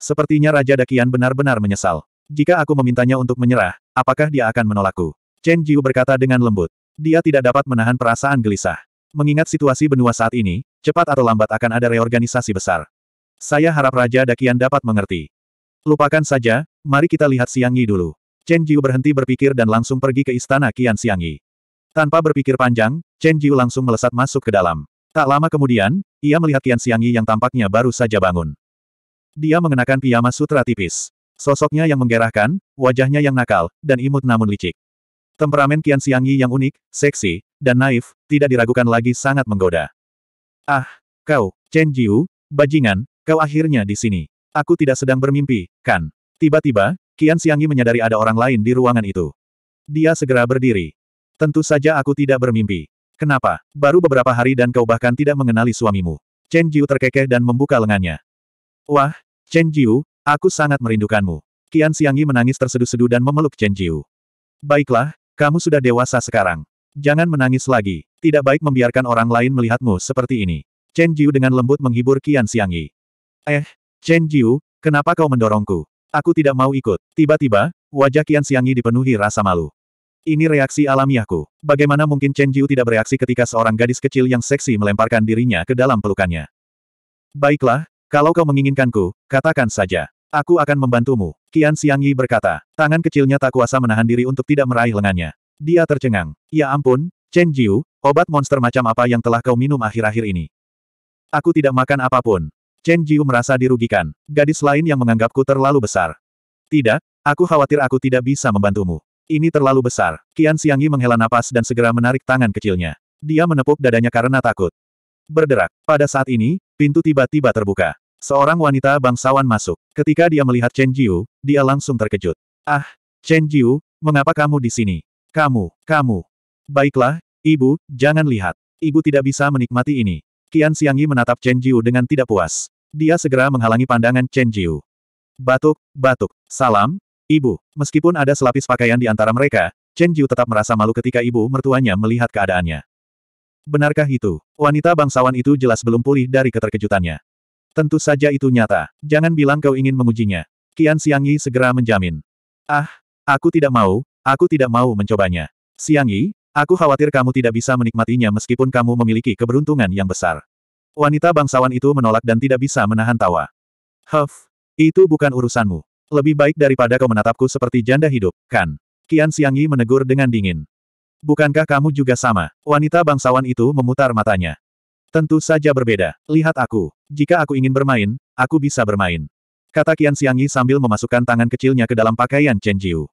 Sepertinya Raja Dakian benar-benar menyesal. Jika aku memintanya untuk menyerah, apakah dia akan menolakku? Chen Jiu berkata dengan lembut. Dia tidak dapat menahan perasaan gelisah. Mengingat situasi benua saat ini, cepat atau lambat akan ada reorganisasi besar. Saya harap Raja Dakian dapat mengerti. Lupakan saja, mari kita lihat Siang Yi dulu. Chen Jiu berhenti berpikir dan langsung pergi ke istana Kian Siang tanpa berpikir panjang, Chen Jiu langsung melesat masuk ke dalam. Tak lama kemudian, ia melihat Tian Xiangyi yang tampaknya baru saja bangun. Dia mengenakan piyama sutra tipis. Sosoknya yang menggerahkan, wajahnya yang nakal, dan imut namun licik. Temperamen Tian Xiangyi yang unik, seksi, dan naif, tidak diragukan lagi sangat menggoda. Ah, kau, Chen Jiu, bajingan, kau akhirnya di sini. Aku tidak sedang bermimpi, kan? Tiba-tiba, Qian Xiangyi menyadari ada orang lain di ruangan itu. Dia segera berdiri. Tentu saja aku tidak bermimpi. Kenapa? Baru beberapa hari dan kau bahkan tidak mengenali suamimu. Chen Jiu terkekeh dan membuka lengannya. Wah, Chen Jiu, aku sangat merindukanmu. Qian Xiangyi menangis terseduh-seduh dan memeluk Chen Jiu. Baiklah, kamu sudah dewasa sekarang. Jangan menangis lagi. Tidak baik membiarkan orang lain melihatmu seperti ini. Chen Jiu dengan lembut menghibur Qian Xiangyi. Eh, Chen Jiu, kenapa kau mendorongku? Aku tidak mau ikut. Tiba-tiba, wajah Qian Xiangyi dipenuhi rasa malu. Ini reaksi alamiahku. Bagaimana mungkin Chen Jiu tidak bereaksi ketika seorang gadis kecil yang seksi melemparkan dirinya ke dalam pelukannya? Baiklah, kalau kau menginginkanku, katakan saja. Aku akan membantumu. Qian Yi berkata. Tangan kecilnya tak kuasa menahan diri untuk tidak meraih lengannya. Dia tercengang. Ya ampun, Chen Jiu, obat monster macam apa yang telah kau minum akhir-akhir ini? Aku tidak makan apapun. Chen Jiu merasa dirugikan. Gadis lain yang menganggapku terlalu besar. Tidak, aku khawatir aku tidak bisa membantumu. Ini terlalu besar. Qian Xiangyi menghela napas dan segera menarik tangan kecilnya. Dia menepuk dadanya karena takut. Berderak. Pada saat ini, pintu tiba-tiba terbuka. Seorang wanita bangsawan masuk. Ketika dia melihat Chen Jiu, dia langsung terkejut. Ah, Chen Jiu, mengapa kamu di sini? Kamu, kamu. Baiklah, ibu, jangan lihat. Ibu tidak bisa menikmati ini. Qian Xiangyi menatap Chen Jiu dengan tidak puas. Dia segera menghalangi pandangan Chen Jiu. Batuk, batuk, salam, Ibu, meskipun ada selapis pakaian di antara mereka, Chen Jiu tetap merasa malu ketika ibu mertuanya melihat keadaannya. Benarkah itu? Wanita bangsawan itu jelas belum pulih dari keterkejutannya. Tentu saja itu nyata. Jangan bilang kau ingin mengujinya. Qian Siangi segera menjamin. Ah, aku tidak mau, aku tidak mau mencobanya. Siangi, aku khawatir kamu tidak bisa menikmatinya meskipun kamu memiliki keberuntungan yang besar. Wanita bangsawan itu menolak dan tidak bisa menahan tawa. Huff, itu bukan urusanmu. Lebih baik daripada kau menatapku seperti janda hidup, kan? Qian Xiangyi menegur dengan dingin. Bukankah kamu juga sama? Wanita bangsawan itu memutar matanya. Tentu saja berbeda. Lihat aku. Jika aku ingin bermain, aku bisa bermain. Kata Qian Xiangyi sambil memasukkan tangan kecilnya ke dalam pakaian Chen Jiu.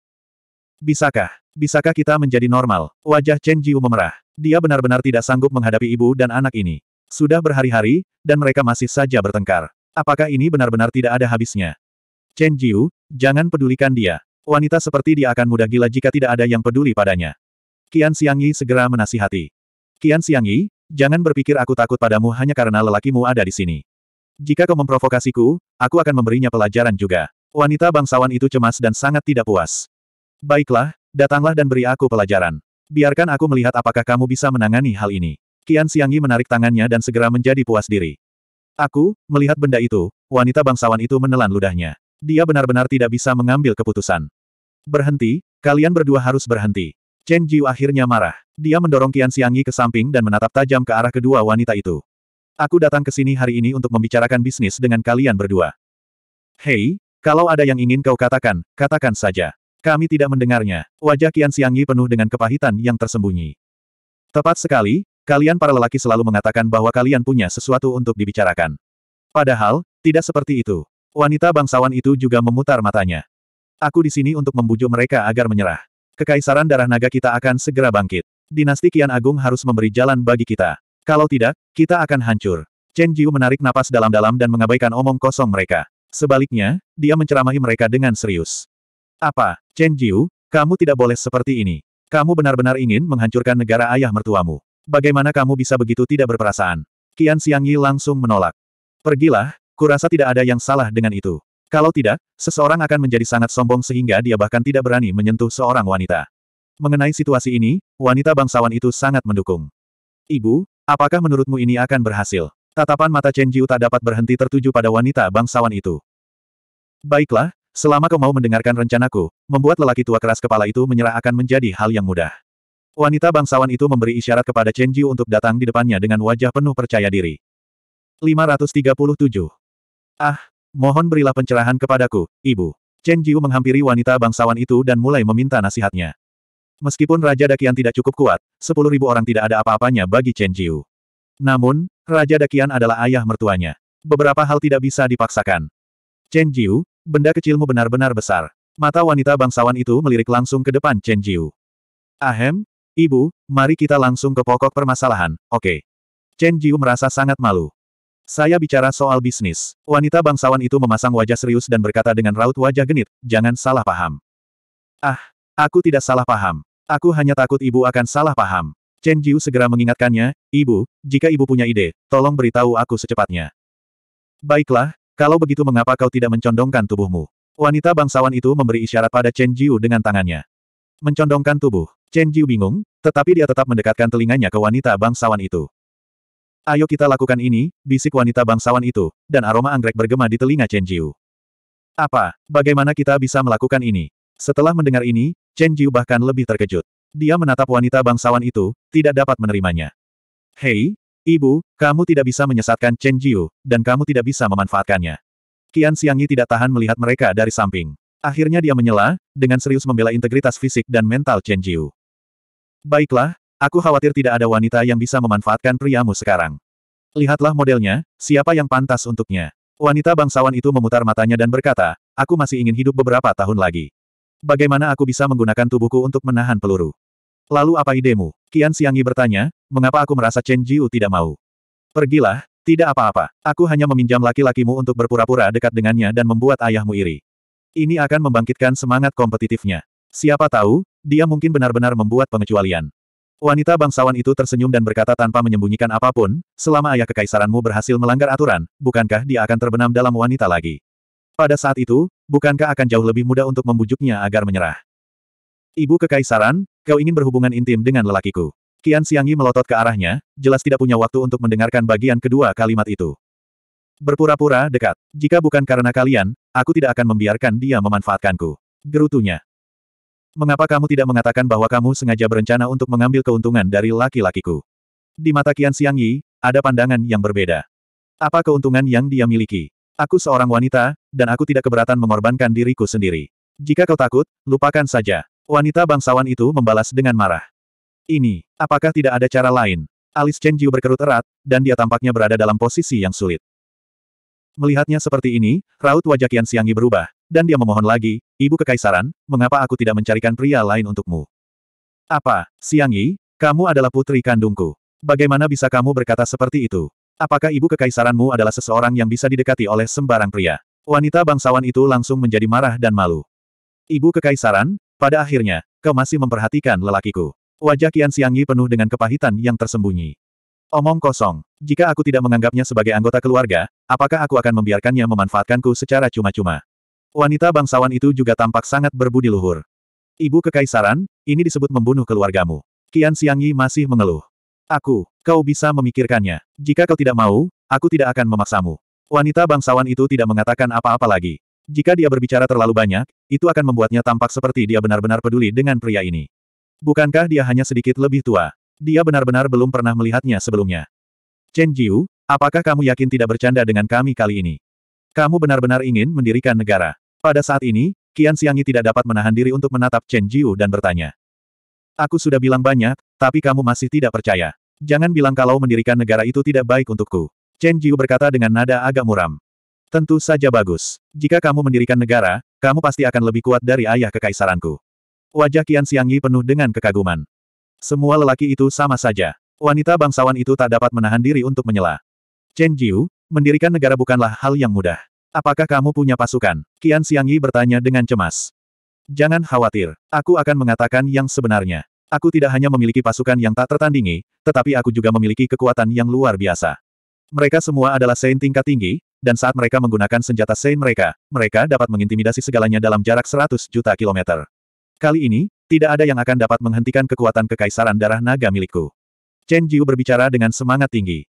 Bisakah? Bisakah kita menjadi normal? Wajah Chen Jiu memerah. Dia benar-benar tidak sanggup menghadapi ibu dan anak ini. Sudah berhari-hari, dan mereka masih saja bertengkar. Apakah ini benar-benar tidak ada habisnya? Chen Jiu, jangan pedulikan dia. Wanita seperti dia akan mudah gila jika tidak ada yang peduli padanya. Qian Yi segera menasihati. Qian Yi, jangan berpikir aku takut padamu hanya karena lelakimu ada di sini. Jika kau memprovokasiku, aku akan memberinya pelajaran juga. Wanita bangsawan itu cemas dan sangat tidak puas. Baiklah, datanglah dan beri aku pelajaran. Biarkan aku melihat apakah kamu bisa menangani hal ini. Qian Yi menarik tangannya dan segera menjadi puas diri. Aku, melihat benda itu, wanita bangsawan itu menelan ludahnya. Dia benar-benar tidak bisa mengambil keputusan. Berhenti, kalian berdua harus berhenti. Chen Jiu akhirnya marah. Dia mendorong Qian Xiangyi ke samping dan menatap tajam ke arah kedua wanita itu. Aku datang ke sini hari ini untuk membicarakan bisnis dengan kalian berdua. Hei, kalau ada yang ingin kau katakan, katakan saja. Kami tidak mendengarnya. Wajah Qian Xiangyi penuh dengan kepahitan yang tersembunyi. Tepat sekali, Kalian para lelaki selalu mengatakan bahwa kalian punya sesuatu untuk dibicarakan. Padahal, tidak seperti itu. Wanita bangsawan itu juga memutar matanya. Aku di sini untuk membujuk mereka agar menyerah. Kekaisaran darah naga kita akan segera bangkit. Dinasti Kian Agung harus memberi jalan bagi kita. Kalau tidak, kita akan hancur. Chen Jiu menarik napas dalam-dalam dan mengabaikan omong kosong mereka. Sebaliknya, dia menceramahi mereka dengan serius. Apa, Chen Jiu, kamu tidak boleh seperti ini. Kamu benar-benar ingin menghancurkan negara ayah mertuamu. Bagaimana kamu bisa begitu tidak berperasaan? Kian Siang Yi langsung menolak. Pergilah, Kurasa tidak ada yang salah dengan itu. Kalau tidak, seseorang akan menjadi sangat sombong sehingga dia bahkan tidak berani menyentuh seorang wanita. Mengenai situasi ini, wanita bangsawan itu sangat mendukung. Ibu, apakah menurutmu ini akan berhasil? Tatapan mata Chen Jiu tak dapat berhenti tertuju pada wanita bangsawan itu. Baiklah, selama kau mau mendengarkan rencanaku, membuat lelaki tua keras kepala itu menyerah akan menjadi hal yang mudah. Wanita bangsawan itu memberi isyarat kepada Chen Jiu untuk datang di depannya dengan wajah penuh percaya diri. 537 Ah, mohon berilah pencerahan kepadaku, ibu. Chen Jiu menghampiri wanita bangsawan itu dan mulai meminta nasihatnya. Meskipun Raja Dakian tidak cukup kuat, sepuluh ribu orang tidak ada apa-apanya bagi Chen Jiu. Namun, Raja Dakian adalah ayah mertuanya. Beberapa hal tidak bisa dipaksakan. Chen Jiu, benda kecilmu benar-benar besar. Mata wanita bangsawan itu melirik langsung ke depan Chen Jiu. Ahem, ibu, mari kita langsung ke pokok permasalahan, oke. Okay. Chen Jiu merasa sangat malu. Saya bicara soal bisnis. Wanita bangsawan itu memasang wajah serius dan berkata dengan raut wajah genit, jangan salah paham. Ah, aku tidak salah paham. Aku hanya takut ibu akan salah paham. Chen Jiu segera mengingatkannya, ibu, jika ibu punya ide, tolong beritahu aku secepatnya. Baiklah, kalau begitu mengapa kau tidak mencondongkan tubuhmu? Wanita bangsawan itu memberi isyarat pada Chen Jiu dengan tangannya. Mencondongkan tubuh, Chen Jiu bingung, tetapi dia tetap mendekatkan telinganya ke wanita bangsawan itu. Ayo kita lakukan ini, bisik wanita bangsawan itu, dan aroma anggrek bergema di telinga Chen Jiu. Apa? Bagaimana kita bisa melakukan ini? Setelah mendengar ini, Chen Jiu bahkan lebih terkejut. Dia menatap wanita bangsawan itu, tidak dapat menerimanya. Hei, ibu, kamu tidak bisa menyesatkan Chen Jiu, dan kamu tidak bisa memanfaatkannya. Qian Xiangyi tidak tahan melihat mereka dari samping. Akhirnya dia menyela, dengan serius membela integritas fisik dan mental Chen Jiu. Baiklah, Aku khawatir tidak ada wanita yang bisa memanfaatkan priamu sekarang. Lihatlah modelnya, siapa yang pantas untuknya. Wanita bangsawan itu memutar matanya dan berkata, aku masih ingin hidup beberapa tahun lagi. Bagaimana aku bisa menggunakan tubuhku untuk menahan peluru? Lalu apa idemu? Kian Siangi bertanya, mengapa aku merasa Chen Jiu tidak mau? Pergilah, tidak apa-apa. Aku hanya meminjam laki-lakimu untuk berpura-pura dekat dengannya dan membuat ayahmu iri. Ini akan membangkitkan semangat kompetitifnya. Siapa tahu, dia mungkin benar-benar membuat pengecualian. Wanita bangsawan itu tersenyum dan berkata tanpa menyembunyikan apapun, selama ayah kekaisaranmu berhasil melanggar aturan, bukankah dia akan terbenam dalam wanita lagi? Pada saat itu, bukankah akan jauh lebih mudah untuk membujuknya agar menyerah? Ibu kekaisaran, kau ingin berhubungan intim dengan lelakiku. Kian Siangi melotot ke arahnya, jelas tidak punya waktu untuk mendengarkan bagian kedua kalimat itu. Berpura-pura dekat. Jika bukan karena kalian, aku tidak akan membiarkan dia memanfaatkanku. Gerutunya. Mengapa kamu tidak mengatakan bahwa kamu sengaja berencana untuk mengambil keuntungan dari laki-lakiku? Di mata Qian Xiang Yi, ada pandangan yang berbeda. Apa keuntungan yang dia miliki? Aku seorang wanita, dan aku tidak keberatan mengorbankan diriku sendiri. Jika kau takut, lupakan saja. Wanita bangsawan itu membalas dengan marah. Ini, apakah tidak ada cara lain? Alis Chen Jiu berkerut erat, dan dia tampaknya berada dalam posisi yang sulit. Melihatnya seperti ini, raut wajah Qian Xiang Yi berubah, dan dia memohon lagi, Ibu Kekaisaran, mengapa aku tidak mencarikan pria lain untukmu? Apa, Siang Yi, kamu adalah putri kandungku. Bagaimana bisa kamu berkata seperti itu? Apakah Ibu Kekaisaranmu adalah seseorang yang bisa didekati oleh sembarang pria? Wanita bangsawan itu langsung menjadi marah dan malu. Ibu Kekaisaran, pada akhirnya, kau masih memperhatikan lelakiku. Wajah Kian Siang Yi penuh dengan kepahitan yang tersembunyi. Omong kosong. Jika aku tidak menganggapnya sebagai anggota keluarga, apakah aku akan membiarkannya memanfaatkanku secara cuma-cuma? Wanita bangsawan itu juga tampak sangat berbudi luhur. Ibu kekaisaran, ini disebut membunuh keluargamu. Qian Xiangyi masih mengeluh. Aku, kau bisa memikirkannya. Jika kau tidak mau, aku tidak akan memaksamu. Wanita bangsawan itu tidak mengatakan apa-apa lagi. Jika dia berbicara terlalu banyak, itu akan membuatnya tampak seperti dia benar-benar peduli dengan pria ini. Bukankah dia hanya sedikit lebih tua? Dia benar-benar belum pernah melihatnya sebelumnya. Chen Jiu, apakah kamu yakin tidak bercanda dengan kami kali ini? Kamu benar-benar ingin mendirikan negara. Pada saat ini, Qian Xiangyi tidak dapat menahan diri untuk menatap Chen Jiu dan bertanya. Aku sudah bilang banyak, tapi kamu masih tidak percaya. Jangan bilang kalau mendirikan negara itu tidak baik untukku. Chen Jiu berkata dengan nada agak muram. Tentu saja bagus. Jika kamu mendirikan negara, kamu pasti akan lebih kuat dari ayah kekaisaranku. Wajah Qian Xiangyi penuh dengan kekaguman. Semua lelaki itu sama saja. Wanita bangsawan itu tak dapat menahan diri untuk menyela. Chen Jiu, mendirikan negara bukanlah hal yang mudah. Apakah kamu punya pasukan? Qian Xiangyi bertanya dengan cemas. Jangan khawatir, aku akan mengatakan yang sebenarnya. Aku tidak hanya memiliki pasukan yang tak tertandingi, tetapi aku juga memiliki kekuatan yang luar biasa. Mereka semua adalah saint tingkat tinggi, dan saat mereka menggunakan senjata saint mereka, mereka dapat mengintimidasi segalanya dalam jarak 100 juta kilometer. Kali ini, tidak ada yang akan dapat menghentikan kekuatan kekaisaran darah naga milikku. Chen Jiu berbicara dengan semangat tinggi.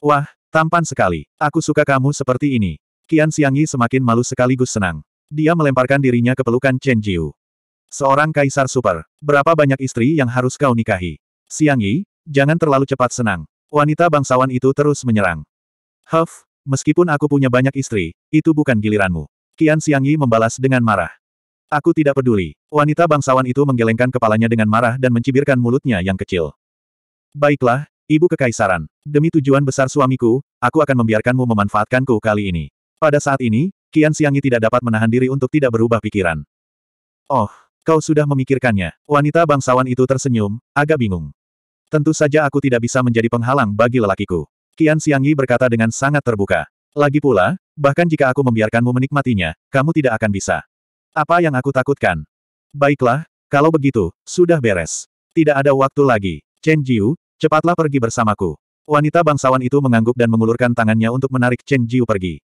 Wah, tampan sekali. Aku suka kamu seperti ini. Qian Xiangyi semakin malu sekaligus senang. Dia melemparkan dirinya ke pelukan Chen Jiu. Seorang kaisar super. Berapa banyak istri yang harus kau nikahi? Xiangyi, jangan terlalu cepat senang. Wanita bangsawan itu terus menyerang. Huff, meskipun aku punya banyak istri, itu bukan giliranmu. Qian Xiangyi membalas dengan marah. Aku tidak peduli. Wanita bangsawan itu menggelengkan kepalanya dengan marah dan mencibirkan mulutnya yang kecil. Baiklah, Ibu Kekaisaran. Demi tujuan besar suamiku, aku akan membiarkanmu memanfaatkanku kali ini. Pada saat ini, Kian Siangi tidak dapat menahan diri untuk tidak berubah pikiran. Oh, kau sudah memikirkannya. Wanita bangsawan itu tersenyum, agak bingung. Tentu saja aku tidak bisa menjadi penghalang bagi lelakiku. Kian Siangi berkata dengan sangat terbuka. Lagi pula, bahkan jika aku membiarkanmu menikmatinya, kamu tidak akan bisa. Apa yang aku takutkan? Baiklah, kalau begitu, sudah beres. Tidak ada waktu lagi. Chen Jiu, cepatlah pergi bersamaku. Wanita bangsawan itu mengangguk dan mengulurkan tangannya untuk menarik Chen Jiu pergi.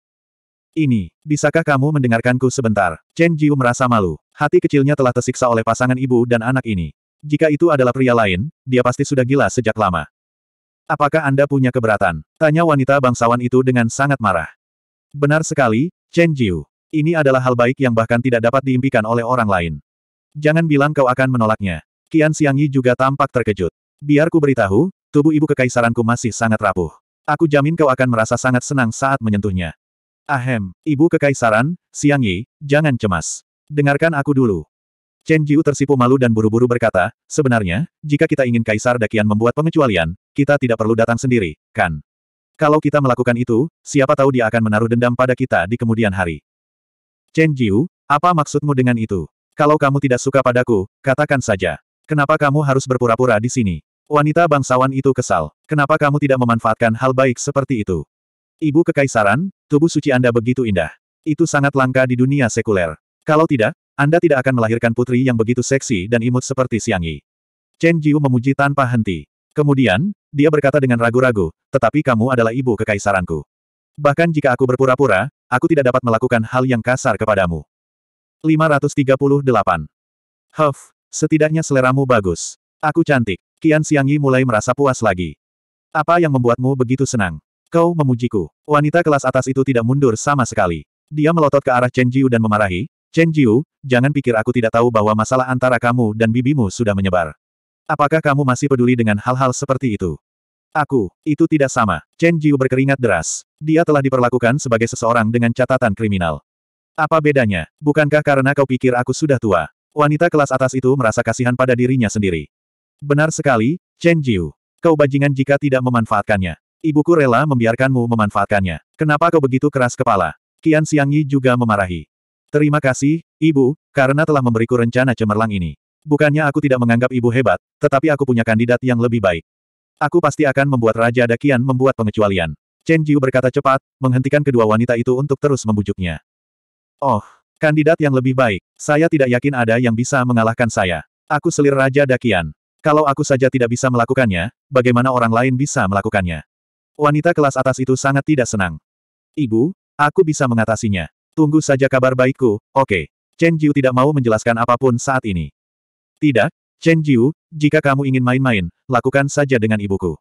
Ini, bisakah kamu mendengarkanku sebentar? Chen Jiu merasa malu. Hati kecilnya telah tersiksa oleh pasangan ibu dan anak ini. Jika itu adalah pria lain, dia pasti sudah gila sejak lama. Apakah Anda punya keberatan? Tanya wanita bangsawan itu dengan sangat marah. Benar sekali, Chen Jiu. Ini adalah hal baik yang bahkan tidak dapat diimpikan oleh orang lain. Jangan bilang kau akan menolaknya. Qian Xiangyi juga tampak terkejut. Biar ku beritahu, tubuh ibu kekaisaranku masih sangat rapuh. Aku jamin kau akan merasa sangat senang saat menyentuhnya. Ahem, Ibu Kekaisaran, Siangi, jangan cemas. Dengarkan aku dulu. Chen Jiu tersipu malu dan buru-buru berkata, sebenarnya, jika kita ingin Kaisar Dakian membuat pengecualian, kita tidak perlu datang sendiri, kan? Kalau kita melakukan itu, siapa tahu dia akan menaruh dendam pada kita di kemudian hari. Chen Jiu, apa maksudmu dengan itu? Kalau kamu tidak suka padaku, katakan saja. Kenapa kamu harus berpura-pura di sini? Wanita bangsawan itu kesal. Kenapa kamu tidak memanfaatkan hal baik seperti itu? Ibu Kekaisaran, Tubuh suci Anda begitu indah. Itu sangat langka di dunia sekuler. Kalau tidak, Anda tidak akan melahirkan putri yang begitu seksi dan imut seperti Siang Chen Jiu memuji tanpa henti. Kemudian, dia berkata dengan ragu-ragu, tetapi kamu adalah ibu kekaisaranku. Bahkan jika aku berpura-pura, aku tidak dapat melakukan hal yang kasar kepadamu. 538. Huff, setidaknya seleramu bagus. Aku cantik. Siang Xiangyi mulai merasa puas lagi. Apa yang membuatmu begitu senang? Kau memujiku. Wanita kelas atas itu tidak mundur sama sekali. Dia melotot ke arah Chen Jiu dan memarahi, Chen Jiu, jangan pikir aku tidak tahu bahwa masalah antara kamu dan bibimu sudah menyebar. Apakah kamu masih peduli dengan hal-hal seperti itu? Aku, itu tidak sama. Chen Jiu berkeringat deras. Dia telah diperlakukan sebagai seseorang dengan catatan kriminal. Apa bedanya? Bukankah karena kau pikir aku sudah tua? Wanita kelas atas itu merasa kasihan pada dirinya sendiri. Benar sekali, Chen Jiu. Kau bajingan jika tidak memanfaatkannya. Ibuku rela membiarkanmu memanfaatkannya. Kenapa kau begitu keras kepala? Kian Siang Yi juga memarahi. Terima kasih, Ibu, karena telah memberiku rencana cemerlang ini. Bukannya aku tidak menganggap Ibu hebat, tetapi aku punya kandidat yang lebih baik. Aku pasti akan membuat Raja Dakian membuat pengecualian. Chen Jiu berkata cepat, menghentikan kedua wanita itu untuk terus membujuknya. Oh, kandidat yang lebih baik. Saya tidak yakin ada yang bisa mengalahkan saya. Aku selir Raja Dakian. Kalau aku saja tidak bisa melakukannya, bagaimana orang lain bisa melakukannya? Wanita kelas atas itu sangat tidak senang. Ibu, aku bisa mengatasinya. Tunggu saja kabar baikku, oke. Okay. Chen Jiu tidak mau menjelaskan apapun saat ini. Tidak, Chen Jiu, jika kamu ingin main-main, lakukan saja dengan ibuku.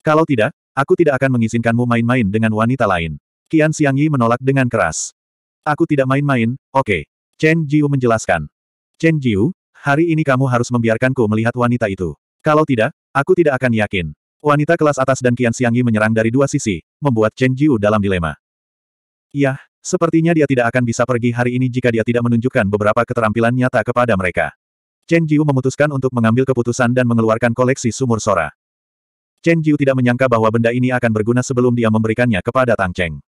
Kalau tidak, aku tidak akan mengizinkanmu main-main dengan wanita lain. Qian Yi menolak dengan keras. Aku tidak main-main, oke. Okay. Chen Jiu menjelaskan. Chen Jiu, hari ini kamu harus membiarkanku melihat wanita itu. Kalau tidak, aku tidak akan yakin. Wanita kelas atas dan Qian Xiangyi menyerang dari dua sisi, membuat Chen Jiu dalam dilema. Yah, sepertinya dia tidak akan bisa pergi hari ini jika dia tidak menunjukkan beberapa keterampilan nyata kepada mereka. Chen Jiu memutuskan untuk mengambil keputusan dan mengeluarkan koleksi sumur Sora. Chen Jiu tidak menyangka bahwa benda ini akan berguna sebelum dia memberikannya kepada Tang Cheng.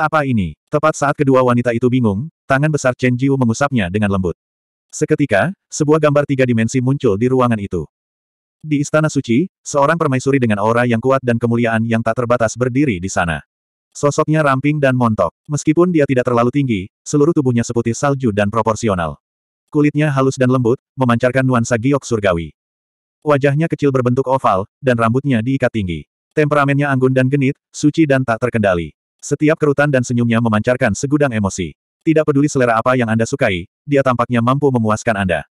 Apa ini? Tepat saat kedua wanita itu bingung, tangan besar Chen Jiu mengusapnya dengan lembut. Seketika, sebuah gambar tiga dimensi muncul di ruangan itu. Di Istana Suci, seorang permaisuri dengan aura yang kuat dan kemuliaan yang tak terbatas berdiri di sana. Sosoknya ramping dan montok. Meskipun dia tidak terlalu tinggi, seluruh tubuhnya seputih salju dan proporsional. Kulitnya halus dan lembut, memancarkan nuansa giok surgawi. Wajahnya kecil berbentuk oval, dan rambutnya diikat tinggi. Temperamennya anggun dan genit, suci dan tak terkendali. Setiap kerutan dan senyumnya memancarkan segudang emosi. Tidak peduli selera apa yang Anda sukai, dia tampaknya mampu memuaskan Anda.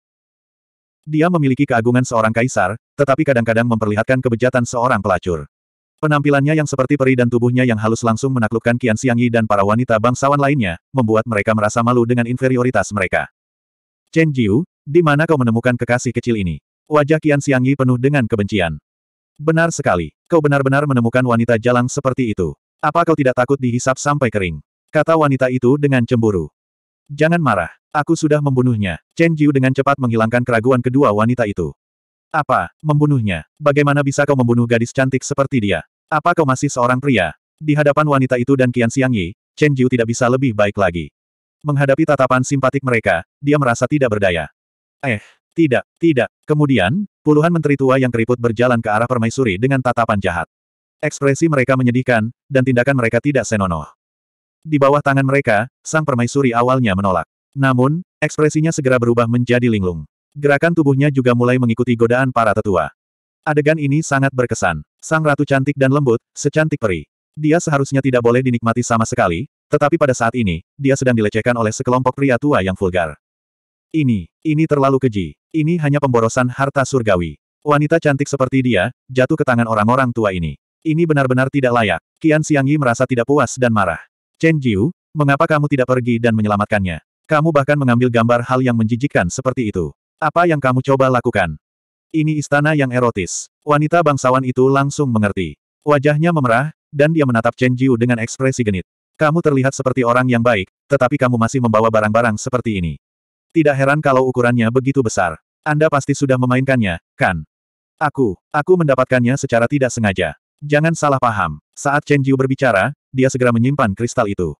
Dia memiliki keagungan seorang kaisar, tetapi kadang-kadang memperlihatkan kebejatan seorang pelacur. Penampilannya yang seperti peri dan tubuhnya yang halus langsung menaklukkan Qian Xiangyi dan para wanita bangsawan lainnya, membuat mereka merasa malu dengan inferioritas mereka. Chen Jiu, di mana kau menemukan kekasih kecil ini? Wajah Qian Xiangyi penuh dengan kebencian. Benar sekali, kau benar-benar menemukan wanita jalang seperti itu. Apa kau tidak takut dihisap sampai kering? Kata wanita itu dengan cemburu. Jangan marah. Aku sudah membunuhnya. Chen Jiu dengan cepat menghilangkan keraguan kedua wanita itu. Apa, membunuhnya? Bagaimana bisa kau membunuh gadis cantik seperti dia? Apa kau masih seorang pria? Di hadapan wanita itu dan Qian Yi, Chen Jiu tidak bisa lebih baik lagi. Menghadapi tatapan simpatik mereka, dia merasa tidak berdaya. Eh, tidak, tidak. Kemudian, puluhan menteri tua yang keriput berjalan ke arah permaisuri dengan tatapan jahat. Ekspresi mereka menyedihkan, dan tindakan mereka tidak senonoh. Di bawah tangan mereka, sang permaisuri awalnya menolak. Namun, ekspresinya segera berubah menjadi linglung. Gerakan tubuhnya juga mulai mengikuti godaan para tetua. Adegan ini sangat berkesan. Sang ratu cantik dan lembut, secantik peri. Dia seharusnya tidak boleh dinikmati sama sekali, tetapi pada saat ini, dia sedang dilecehkan oleh sekelompok pria tua yang vulgar. Ini, ini terlalu keji. Ini hanya pemborosan harta surgawi. Wanita cantik seperti dia, jatuh ke tangan orang-orang tua ini. Ini benar-benar tidak layak. Kian Siangyi merasa tidak puas dan marah. Chen Jiu, mengapa kamu tidak pergi dan menyelamatkannya? Kamu bahkan mengambil gambar hal yang menjijikkan seperti itu. Apa yang kamu coba lakukan? Ini istana yang erotis. Wanita bangsawan itu langsung mengerti. Wajahnya memerah, dan dia menatap Chen Jiu dengan ekspresi genit. Kamu terlihat seperti orang yang baik, tetapi kamu masih membawa barang-barang seperti ini. Tidak heran kalau ukurannya begitu besar. Anda pasti sudah memainkannya, kan? Aku, aku mendapatkannya secara tidak sengaja. Jangan salah paham. Saat Chen Jiu berbicara, dia segera menyimpan kristal itu.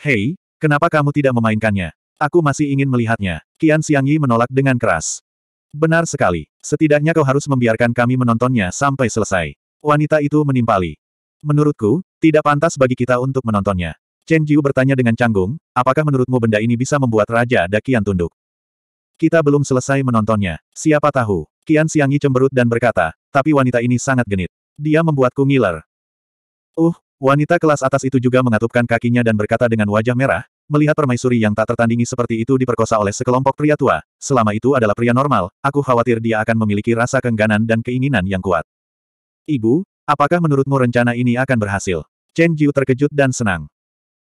Hei, kenapa kamu tidak memainkannya? Aku masih ingin melihatnya. Qian Yi menolak dengan keras. Benar sekali. Setidaknya kau harus membiarkan kami menontonnya sampai selesai. Wanita itu menimpali. Menurutku, tidak pantas bagi kita untuk menontonnya. Chen Jiu bertanya dengan canggung, apakah menurutmu benda ini bisa membuat Raja Dakian tunduk? Kita belum selesai menontonnya. Siapa tahu? Qian Yi cemberut dan berkata, tapi wanita ini sangat genit. Dia membuatku ngiler. Uh, wanita kelas atas itu juga mengatupkan kakinya dan berkata dengan wajah merah, melihat permaisuri yang tak tertandingi seperti itu diperkosa oleh sekelompok pria tua, selama itu adalah pria normal, aku khawatir dia akan memiliki rasa kengganan dan keinginan yang kuat. Ibu, apakah menurutmu rencana ini akan berhasil? Chen Jiu terkejut dan senang.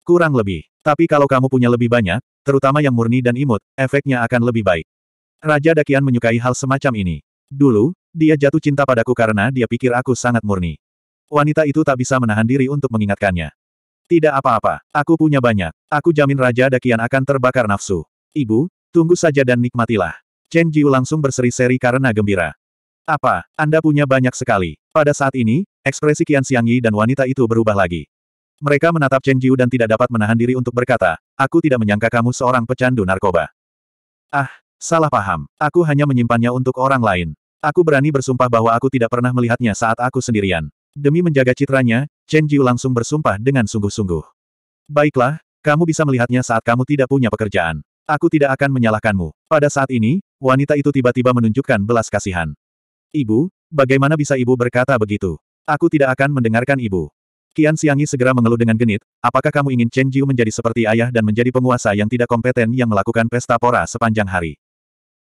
Kurang lebih. Tapi kalau kamu punya lebih banyak, terutama yang murni dan imut, efeknya akan lebih baik. Raja Dakian menyukai hal semacam ini. Dulu, dia jatuh cinta padaku karena dia pikir aku sangat murni. Wanita itu tak bisa menahan diri untuk mengingatkannya. Tidak apa-apa, aku punya banyak. Aku jamin Raja Dakian akan terbakar nafsu. Ibu, tunggu saja dan nikmatilah. Chen Jiu langsung berseri-seri karena gembira. Apa, Anda punya banyak sekali. Pada saat ini, ekspresi Qian Yi dan wanita itu berubah lagi. Mereka menatap Chen Jiu dan tidak dapat menahan diri untuk berkata, aku tidak menyangka kamu seorang pecandu narkoba. Ah, salah paham. Aku hanya menyimpannya untuk orang lain. Aku berani bersumpah bahwa aku tidak pernah melihatnya saat aku sendirian. Demi menjaga citranya, Chen Jiu langsung bersumpah dengan sungguh-sungguh. Baiklah, kamu bisa melihatnya saat kamu tidak punya pekerjaan. Aku tidak akan menyalahkanmu. Pada saat ini, wanita itu tiba-tiba menunjukkan belas kasihan. Ibu, bagaimana bisa ibu berkata begitu? Aku tidak akan mendengarkan ibu. Qian Xiangyi segera mengeluh dengan genit, apakah kamu ingin Chen Jiu menjadi seperti ayah dan menjadi penguasa yang tidak kompeten yang melakukan pesta pora sepanjang hari?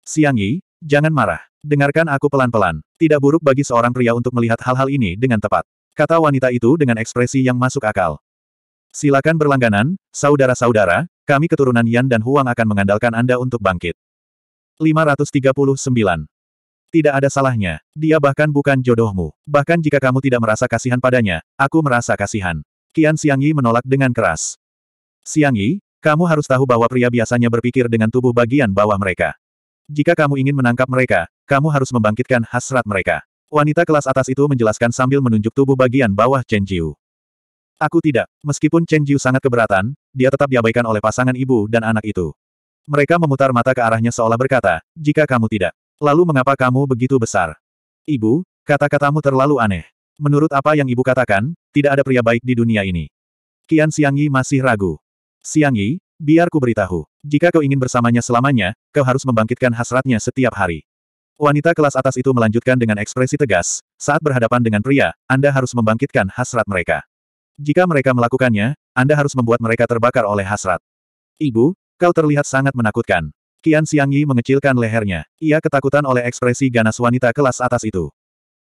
Xiangyi, jangan marah. Dengarkan aku pelan-pelan. Tidak buruk bagi seorang pria untuk melihat hal-hal ini dengan tepat. Kata wanita itu dengan ekspresi yang masuk akal. Silakan berlangganan, saudara-saudara, kami keturunan Yan dan Huang akan mengandalkan Anda untuk bangkit. 539. Tidak ada salahnya. Dia bahkan bukan jodohmu. Bahkan jika kamu tidak merasa kasihan padanya, aku merasa kasihan. Qian Yi menolak dengan keras. Yi, kamu harus tahu bahwa pria biasanya berpikir dengan tubuh bagian bawah mereka. Jika kamu ingin menangkap mereka, kamu harus membangkitkan hasrat mereka. Wanita kelas atas itu menjelaskan sambil menunjuk tubuh bagian bawah Chen Jiu. Aku tidak. Meskipun Chen Jiu sangat keberatan, dia tetap diabaikan oleh pasangan ibu dan anak itu. Mereka memutar mata ke arahnya seolah berkata, jika kamu tidak. Lalu mengapa kamu begitu besar? Ibu, kata-katamu terlalu aneh. Menurut apa yang ibu katakan, tidak ada pria baik di dunia ini. Kian Xiangyi masih ragu. Xiangyi, Biar ku beritahu. Jika kau ingin bersamanya selamanya, kau harus membangkitkan hasratnya setiap hari. Wanita kelas atas itu melanjutkan dengan ekspresi tegas, saat berhadapan dengan pria, Anda harus membangkitkan hasrat mereka. Jika mereka melakukannya, Anda harus membuat mereka terbakar oleh hasrat. Ibu, kau terlihat sangat menakutkan. Qian Yi mengecilkan lehernya. Ia ketakutan oleh ekspresi ganas wanita kelas atas itu.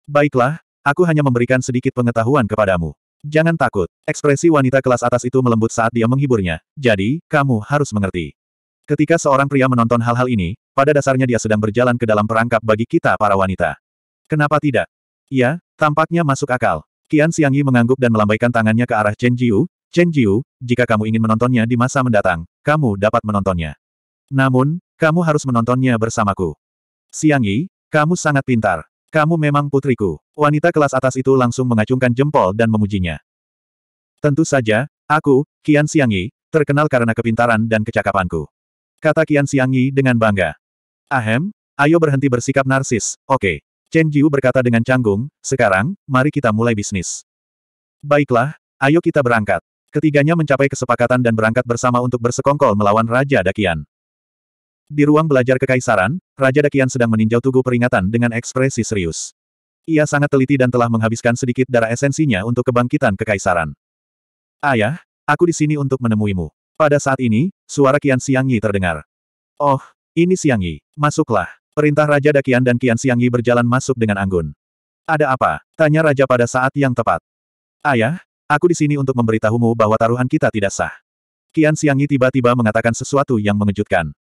Baiklah, aku hanya memberikan sedikit pengetahuan kepadamu. Jangan takut. Ekspresi wanita kelas atas itu melembut saat dia menghiburnya. Jadi, kamu harus mengerti. Ketika seorang pria menonton hal-hal ini, pada dasarnya dia sedang berjalan ke dalam perangkap bagi kita para wanita. Kenapa tidak? Ya, tampaknya masuk akal. Qian Xiangyi mengangguk dan melambaikan tangannya ke arah Chen Jiu. Chen Jiu, jika kamu ingin menontonnya di masa mendatang, kamu dapat menontonnya. Namun, kamu harus menontonnya bersamaku. Xiangyi, kamu sangat pintar. Kamu memang putriku. Wanita kelas atas itu langsung mengacungkan jempol dan memujinya. Tentu saja, aku, Qian Xiangyi, terkenal karena kepintaran dan kecakapanku. Kata Qian Xiangyi dengan bangga. Ahem, ayo berhenti bersikap narsis, oke. Okay. Chen Jiu berkata dengan canggung, sekarang, mari kita mulai bisnis. Baiklah, ayo kita berangkat. Ketiganya mencapai kesepakatan dan berangkat bersama untuk bersekongkol melawan Raja Dakian. Di ruang belajar kekaisaran, Raja Dakian sedang meninjau tugu peringatan dengan ekspresi serius. Ia sangat teliti dan telah menghabiskan sedikit darah esensinya untuk kebangkitan kekaisaran. Ayah, aku di sini untuk menemuimu. Pada saat ini, suara Kian Siang Yi terdengar. Oh, ini Siang Yi, masuklah. Perintah Raja Dakian dan Kian Siang Yi berjalan masuk dengan anggun. Ada apa? Tanya Raja pada saat yang tepat. Ayah, aku di sini untuk memberitahumu bahwa taruhan kita tidak sah. Kian Siang Yi tiba-tiba mengatakan sesuatu yang mengejutkan.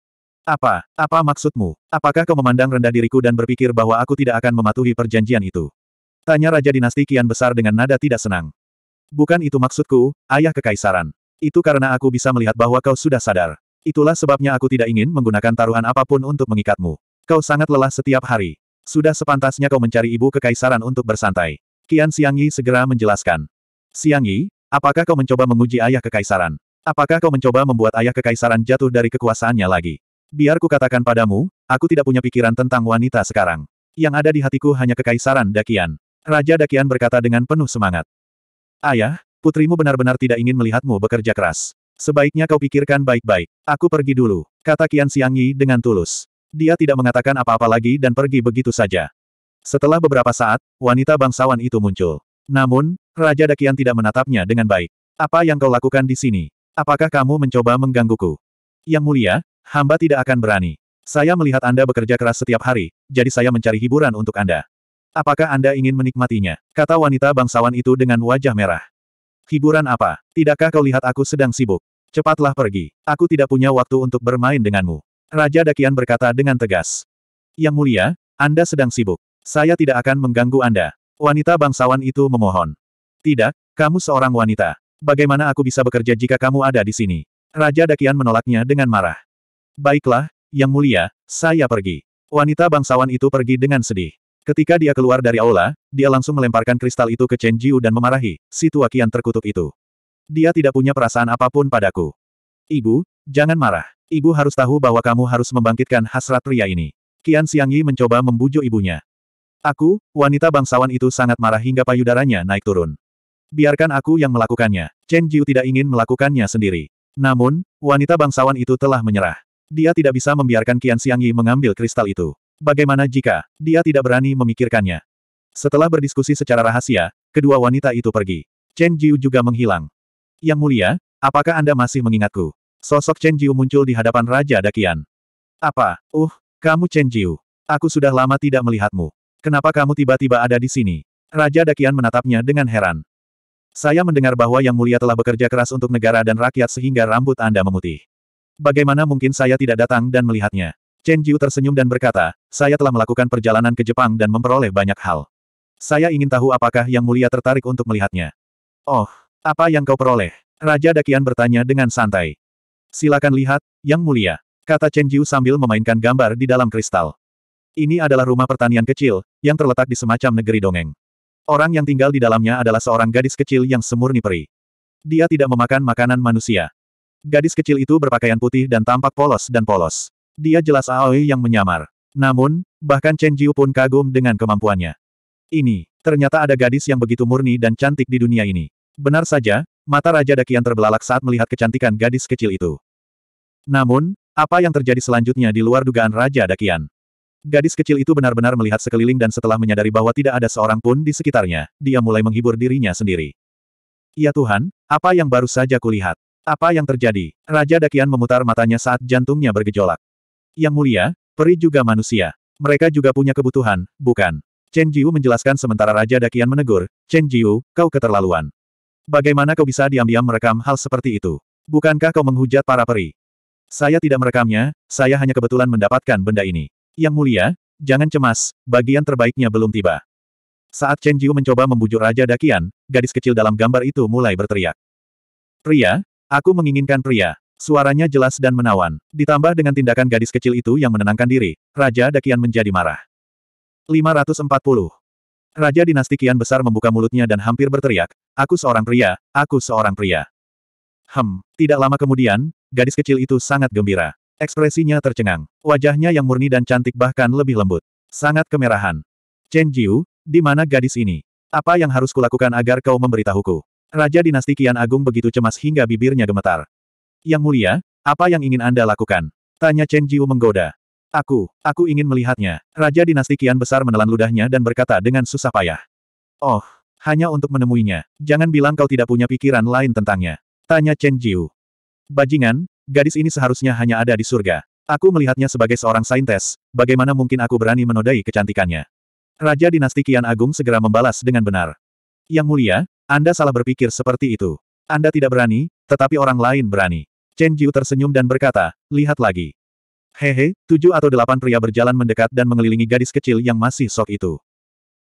Apa? Apa maksudmu? Apakah kau memandang rendah diriku dan berpikir bahwa aku tidak akan mematuhi perjanjian itu? Tanya Raja Dinasti Kian Besar dengan nada tidak senang. Bukan itu maksudku, ayah kekaisaran. Itu karena aku bisa melihat bahwa kau sudah sadar. Itulah sebabnya aku tidak ingin menggunakan taruhan apapun untuk mengikatmu. Kau sangat lelah setiap hari. Sudah sepantasnya kau mencari ibu kekaisaran untuk bersantai. Kian Siang Yi segera menjelaskan. Siang Yi, apakah kau mencoba menguji ayah kekaisaran? Apakah kau mencoba membuat ayah kekaisaran jatuh dari kekuasaannya lagi? Biar ku katakan padamu, aku tidak punya pikiran tentang wanita sekarang. Yang ada di hatiku hanya kekaisaran Dakian. Raja Dakian berkata dengan penuh semangat. Ayah, putrimu benar-benar tidak ingin melihatmu bekerja keras. Sebaiknya kau pikirkan baik-baik. Aku pergi dulu, kata Siang Yi dengan tulus. Dia tidak mengatakan apa-apa lagi dan pergi begitu saja. Setelah beberapa saat, wanita bangsawan itu muncul. Namun, Raja Dakian tidak menatapnya dengan baik. Apa yang kau lakukan di sini? Apakah kamu mencoba menggangguku? Yang mulia, Hamba tidak akan berani. Saya melihat Anda bekerja keras setiap hari, jadi saya mencari hiburan untuk Anda. Apakah Anda ingin menikmatinya? Kata wanita bangsawan itu dengan wajah merah. Hiburan apa? Tidakkah kau lihat aku sedang sibuk? Cepatlah pergi. Aku tidak punya waktu untuk bermain denganmu. Raja Dakian berkata dengan tegas. Yang mulia, Anda sedang sibuk. Saya tidak akan mengganggu Anda. Wanita bangsawan itu memohon. Tidak, kamu seorang wanita. Bagaimana aku bisa bekerja jika kamu ada di sini? Raja Dakian menolaknya dengan marah. Baiklah, Yang Mulia, saya pergi. Wanita bangsawan itu pergi dengan sedih. Ketika dia keluar dari aula, dia langsung melemparkan kristal itu ke Chen Jiu dan memarahi, si tua kian terkutuk itu. Dia tidak punya perasaan apapun padaku. Ibu, jangan marah. Ibu harus tahu bahwa kamu harus membangkitkan hasrat pria ini. Kian Siang Yi mencoba membujuk ibunya. Aku, wanita bangsawan itu sangat marah hingga payudaranya naik turun. Biarkan aku yang melakukannya. Chen Jiu tidak ingin melakukannya sendiri. Namun, wanita bangsawan itu telah menyerah. Dia tidak bisa membiarkan Qian Xiangyi mengambil kristal itu. Bagaimana jika dia tidak berani memikirkannya? Setelah berdiskusi secara rahasia, kedua wanita itu pergi. Chen Jiu juga menghilang. Yang mulia, apakah Anda masih mengingatku? Sosok Chen Jiu muncul di hadapan Raja Dakian. Apa? Uh, kamu Chen Jiu. Aku sudah lama tidak melihatmu. Kenapa kamu tiba-tiba ada di sini? Raja Dakian menatapnya dengan heran. Saya mendengar bahwa Yang Mulia telah bekerja keras untuk negara dan rakyat sehingga rambut Anda memutih. Bagaimana mungkin saya tidak datang dan melihatnya? Chen Jiu tersenyum dan berkata, saya telah melakukan perjalanan ke Jepang dan memperoleh banyak hal. Saya ingin tahu apakah Yang Mulia tertarik untuk melihatnya. Oh, apa yang kau peroleh? Raja Dakian bertanya dengan santai. Silakan lihat, Yang Mulia. Kata Chen Jiu sambil memainkan gambar di dalam kristal. Ini adalah rumah pertanian kecil, yang terletak di semacam negeri dongeng. Orang yang tinggal di dalamnya adalah seorang gadis kecil yang semurni peri. Dia tidak memakan makanan manusia. Gadis kecil itu berpakaian putih dan tampak polos dan polos. Dia jelas Aoi yang menyamar. Namun, bahkan Chen Jiu pun kagum dengan kemampuannya. Ini, ternyata ada gadis yang begitu murni dan cantik di dunia ini. Benar saja, mata Raja Dakian terbelalak saat melihat kecantikan gadis kecil itu. Namun, apa yang terjadi selanjutnya di luar dugaan Raja Dakian? Gadis kecil itu benar-benar melihat sekeliling dan setelah menyadari bahwa tidak ada seorang pun di sekitarnya, dia mulai menghibur dirinya sendiri. Ya Tuhan, apa yang baru saja kulihat? Apa yang terjadi? Raja Dakian memutar matanya saat jantungnya bergejolak. Yang mulia, peri juga manusia. Mereka juga punya kebutuhan, bukan? Chen Jiu menjelaskan sementara Raja Dakian menegur, Chen Jiu, kau keterlaluan. Bagaimana kau bisa diam-diam merekam hal seperti itu? Bukankah kau menghujat para peri? Saya tidak merekamnya, saya hanya kebetulan mendapatkan benda ini. Yang mulia, jangan cemas, bagian terbaiknya belum tiba. Saat Chen Jiu mencoba membujuk Raja Dakian, gadis kecil dalam gambar itu mulai berteriak. Pria, Aku menginginkan pria. Suaranya jelas dan menawan. Ditambah dengan tindakan gadis kecil itu yang menenangkan diri, Raja Dakian menjadi marah. 540. Raja dinasti Kian besar membuka mulutnya dan hampir berteriak, Aku seorang pria, aku seorang pria. Hem, tidak lama kemudian, gadis kecil itu sangat gembira. Ekspresinya tercengang. Wajahnya yang murni dan cantik bahkan lebih lembut. Sangat kemerahan. Chen Jiu, di mana gadis ini? Apa yang harus kulakukan agar kau memberitahuku? Raja Dinasti Kian Agung begitu cemas hingga bibirnya gemetar. Yang mulia, apa yang ingin Anda lakukan? Tanya Chen Jiu menggoda. Aku, aku ingin melihatnya. Raja Dinasti Kian besar menelan ludahnya dan berkata dengan susah payah. Oh, hanya untuk menemuinya. Jangan bilang kau tidak punya pikiran lain tentangnya. Tanya Chen Jiu. Bajingan, gadis ini seharusnya hanya ada di surga. Aku melihatnya sebagai seorang saintes, bagaimana mungkin aku berani menodai kecantikannya? Raja Dinasti Kian Agung segera membalas dengan benar. Yang mulia, anda salah berpikir seperti itu. Anda tidak berani, tetapi orang lain berani. Chen Jiu tersenyum dan berkata, lihat lagi. Hehe, tujuh atau delapan pria berjalan mendekat dan mengelilingi gadis kecil yang masih sok itu.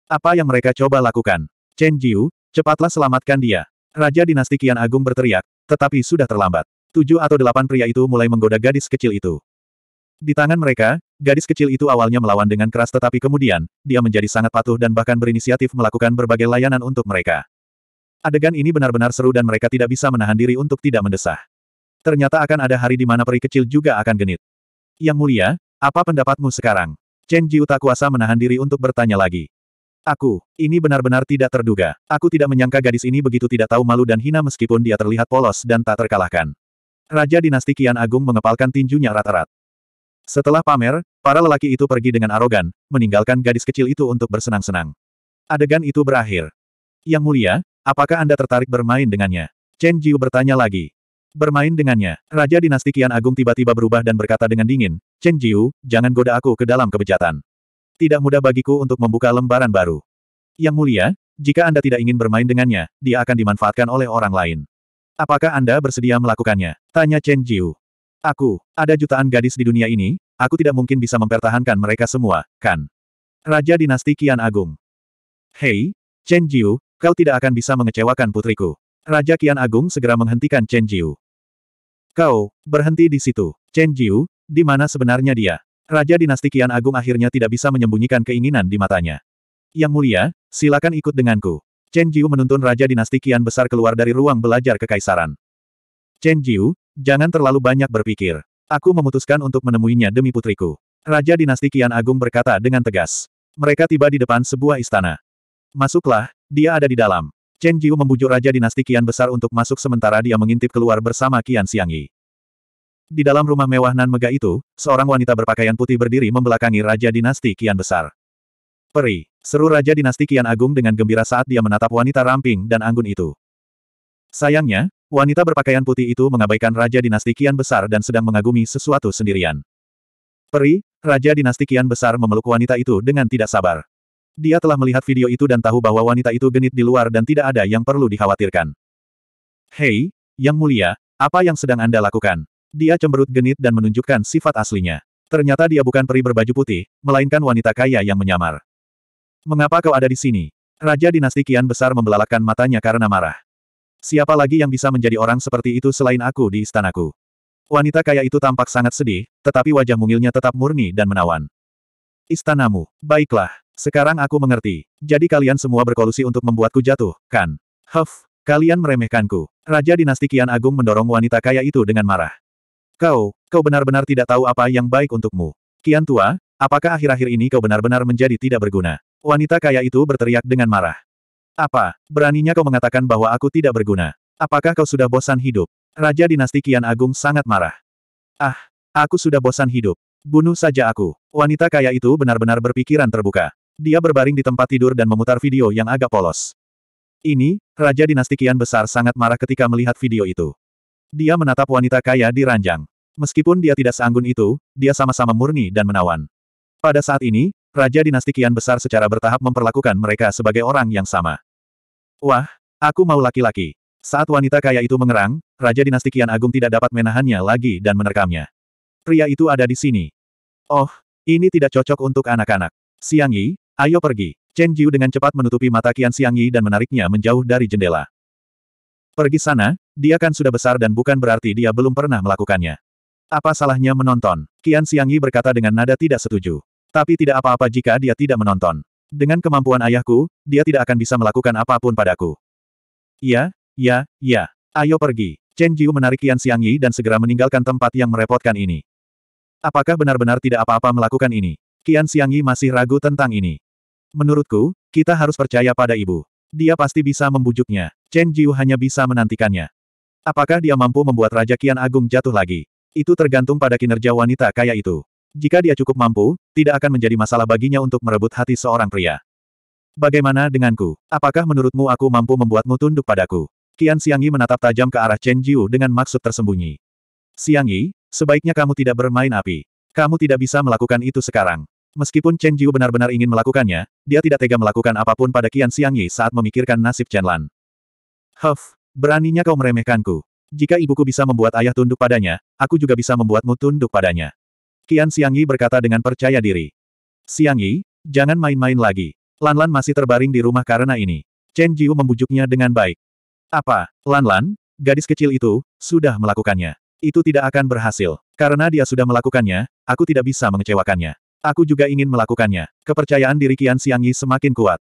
Apa yang mereka coba lakukan? Chen Jiu, cepatlah selamatkan dia. Raja dinasti Kian Agung berteriak, tetapi sudah terlambat. Tujuh atau delapan pria itu mulai menggoda gadis kecil itu. Di tangan mereka, gadis kecil itu awalnya melawan dengan keras tetapi kemudian, dia menjadi sangat patuh dan bahkan berinisiatif melakukan berbagai layanan untuk mereka. Adegan ini benar-benar seru dan mereka tidak bisa menahan diri untuk tidak mendesah. Ternyata akan ada hari di mana peri kecil juga akan genit. Yang mulia, apa pendapatmu sekarang? Chen Jiu tak kuasa menahan diri untuk bertanya lagi. Aku, ini benar-benar tidak terduga. Aku tidak menyangka gadis ini begitu tidak tahu malu dan hina meskipun dia terlihat polos dan tak terkalahkan. Raja dinasti Kian Agung mengepalkan tinjunya rata rat Setelah pamer, para lelaki itu pergi dengan arogan, meninggalkan gadis kecil itu untuk bersenang-senang. Adegan itu berakhir. Yang mulia, Apakah Anda tertarik bermain dengannya? Chen Jiu bertanya lagi. Bermain dengannya, Raja Dinasti Kian Agung tiba-tiba berubah dan berkata dengan dingin, Chen Jiu, jangan goda aku ke dalam kebejatan. Tidak mudah bagiku untuk membuka lembaran baru. Yang mulia, jika Anda tidak ingin bermain dengannya, dia akan dimanfaatkan oleh orang lain. Apakah Anda bersedia melakukannya? Tanya Chen Jiu. Aku, ada jutaan gadis di dunia ini, aku tidak mungkin bisa mempertahankan mereka semua, kan? Raja Dinasti Kian Agung. Hei, Chen Jiu, Kau tidak akan bisa mengecewakan putriku. Raja Kian Agung segera menghentikan Chen Jiu. Kau, berhenti di situ. Chen Jiu, di mana sebenarnya dia? Raja Dinasti Kian Agung akhirnya tidak bisa menyembunyikan keinginan di matanya. Yang mulia, silakan ikut denganku. Chen Jiu menuntun Raja Dinasti Kian Besar keluar dari ruang belajar kekaisaran. Chen Jiu, jangan terlalu banyak berpikir. Aku memutuskan untuk menemuinya demi putriku. Raja Dinasti Kian Agung berkata dengan tegas. Mereka tiba di depan sebuah istana. Masuklah, dia ada di dalam. Chen Jiu membujuk Raja Dinasti Kian Besar untuk masuk sementara dia mengintip keluar bersama Kian Xiangyi. Di dalam rumah mewah nan Mega itu, seorang wanita berpakaian putih berdiri membelakangi Raja Dinasti Kian Besar. Peri, seru Raja Dinasti Kian Agung dengan gembira saat dia menatap wanita ramping dan anggun itu. Sayangnya, wanita berpakaian putih itu mengabaikan Raja Dinasti Kian Besar dan sedang mengagumi sesuatu sendirian. Peri, Raja Dinasti Kian Besar memeluk wanita itu dengan tidak sabar. Dia telah melihat video itu dan tahu bahwa wanita itu genit di luar dan tidak ada yang perlu dikhawatirkan. Hei, Yang Mulia, apa yang sedang Anda lakukan? Dia cemberut genit dan menunjukkan sifat aslinya. Ternyata dia bukan peri berbaju putih, melainkan wanita kaya yang menyamar. Mengapa kau ada di sini? Raja dinasti Kian besar membelalakan matanya karena marah. Siapa lagi yang bisa menjadi orang seperti itu selain aku di istanaku? Wanita kaya itu tampak sangat sedih, tetapi wajah mungilnya tetap murni dan menawan. Istanamu, baiklah, sekarang aku mengerti. Jadi kalian semua berkolusi untuk membuatku jatuh, kan? Huff, kalian meremehkanku. Raja Dinasti Kian Agung mendorong wanita kaya itu dengan marah. Kau, kau benar-benar tidak tahu apa yang baik untukmu. Kian tua, apakah akhir-akhir ini kau benar-benar menjadi tidak berguna? Wanita kaya itu berteriak dengan marah. Apa, beraninya kau mengatakan bahwa aku tidak berguna? Apakah kau sudah bosan hidup? Raja Dinasti Kian Agung sangat marah. Ah, aku sudah bosan hidup. Bunuh saja aku. Wanita kaya itu benar-benar berpikiran terbuka. Dia berbaring di tempat tidur dan memutar video yang agak polos. Ini, Raja Dinasti Kian Besar sangat marah ketika melihat video itu. Dia menatap wanita kaya di ranjang. Meskipun dia tidak seanggun itu, dia sama-sama murni dan menawan. Pada saat ini, Raja Dinasti Kian Besar secara bertahap memperlakukan mereka sebagai orang yang sama. Wah, aku mau laki-laki. Saat wanita kaya itu mengerang, Raja Dinasti Kian Agung tidak dapat menahannya lagi dan menerkamnya. Pria itu ada di sini. Oh, ini tidak cocok untuk anak-anak. Siang Yi, Ayo pergi. Chen Jiu dengan cepat menutupi mata Qian Xiangyi dan menariknya menjauh dari jendela. Pergi sana, dia kan sudah besar dan bukan berarti dia belum pernah melakukannya. Apa salahnya menonton? Qian Xiangyi berkata dengan nada tidak setuju. Tapi tidak apa-apa jika dia tidak menonton. Dengan kemampuan ayahku, dia tidak akan bisa melakukan apapun padaku. Ya, ya, ya. Ayo pergi. Chen Jiu menarik Qian Xiangyi dan segera meninggalkan tempat yang merepotkan ini. Apakah benar-benar tidak apa-apa melakukan ini? Qian Xiangyi masih ragu tentang ini. Menurutku, kita harus percaya pada ibu. Dia pasti bisa membujuknya. Chen Jiu hanya bisa menantikannya. Apakah dia mampu membuat Raja Kian Agung jatuh lagi? Itu tergantung pada kinerja wanita kaya itu. Jika dia cukup mampu, tidak akan menjadi masalah baginya untuk merebut hati seorang pria. Bagaimana denganku? Apakah menurutmu aku mampu membuatmu tunduk padaku? Kian Yi menatap tajam ke arah Chen Jiu dengan maksud tersembunyi. Yi, sebaiknya kamu tidak bermain api. Kamu tidak bisa melakukan itu sekarang. Meskipun Chen Jiu benar-benar ingin melakukannya, dia tidak tega melakukan apapun pada Qian Xiang Yi saat memikirkan nasib Chen Lan. Huff, beraninya kau meremehkanku. Jika ibuku bisa membuat ayah tunduk padanya, aku juga bisa membuatmu tunduk padanya. Qian Xiang Yi berkata dengan percaya diri. Xiang Yi, jangan main-main lagi. Lan Lan masih terbaring di rumah karena ini. Chen Jiu membujuknya dengan baik. Apa, Lan Lan, gadis kecil itu, sudah melakukannya. Itu tidak akan berhasil. Karena dia sudah melakukannya, aku tidak bisa mengecewakannya. Aku juga ingin melakukannya. Kepercayaan diri Kian Siangi semakin kuat.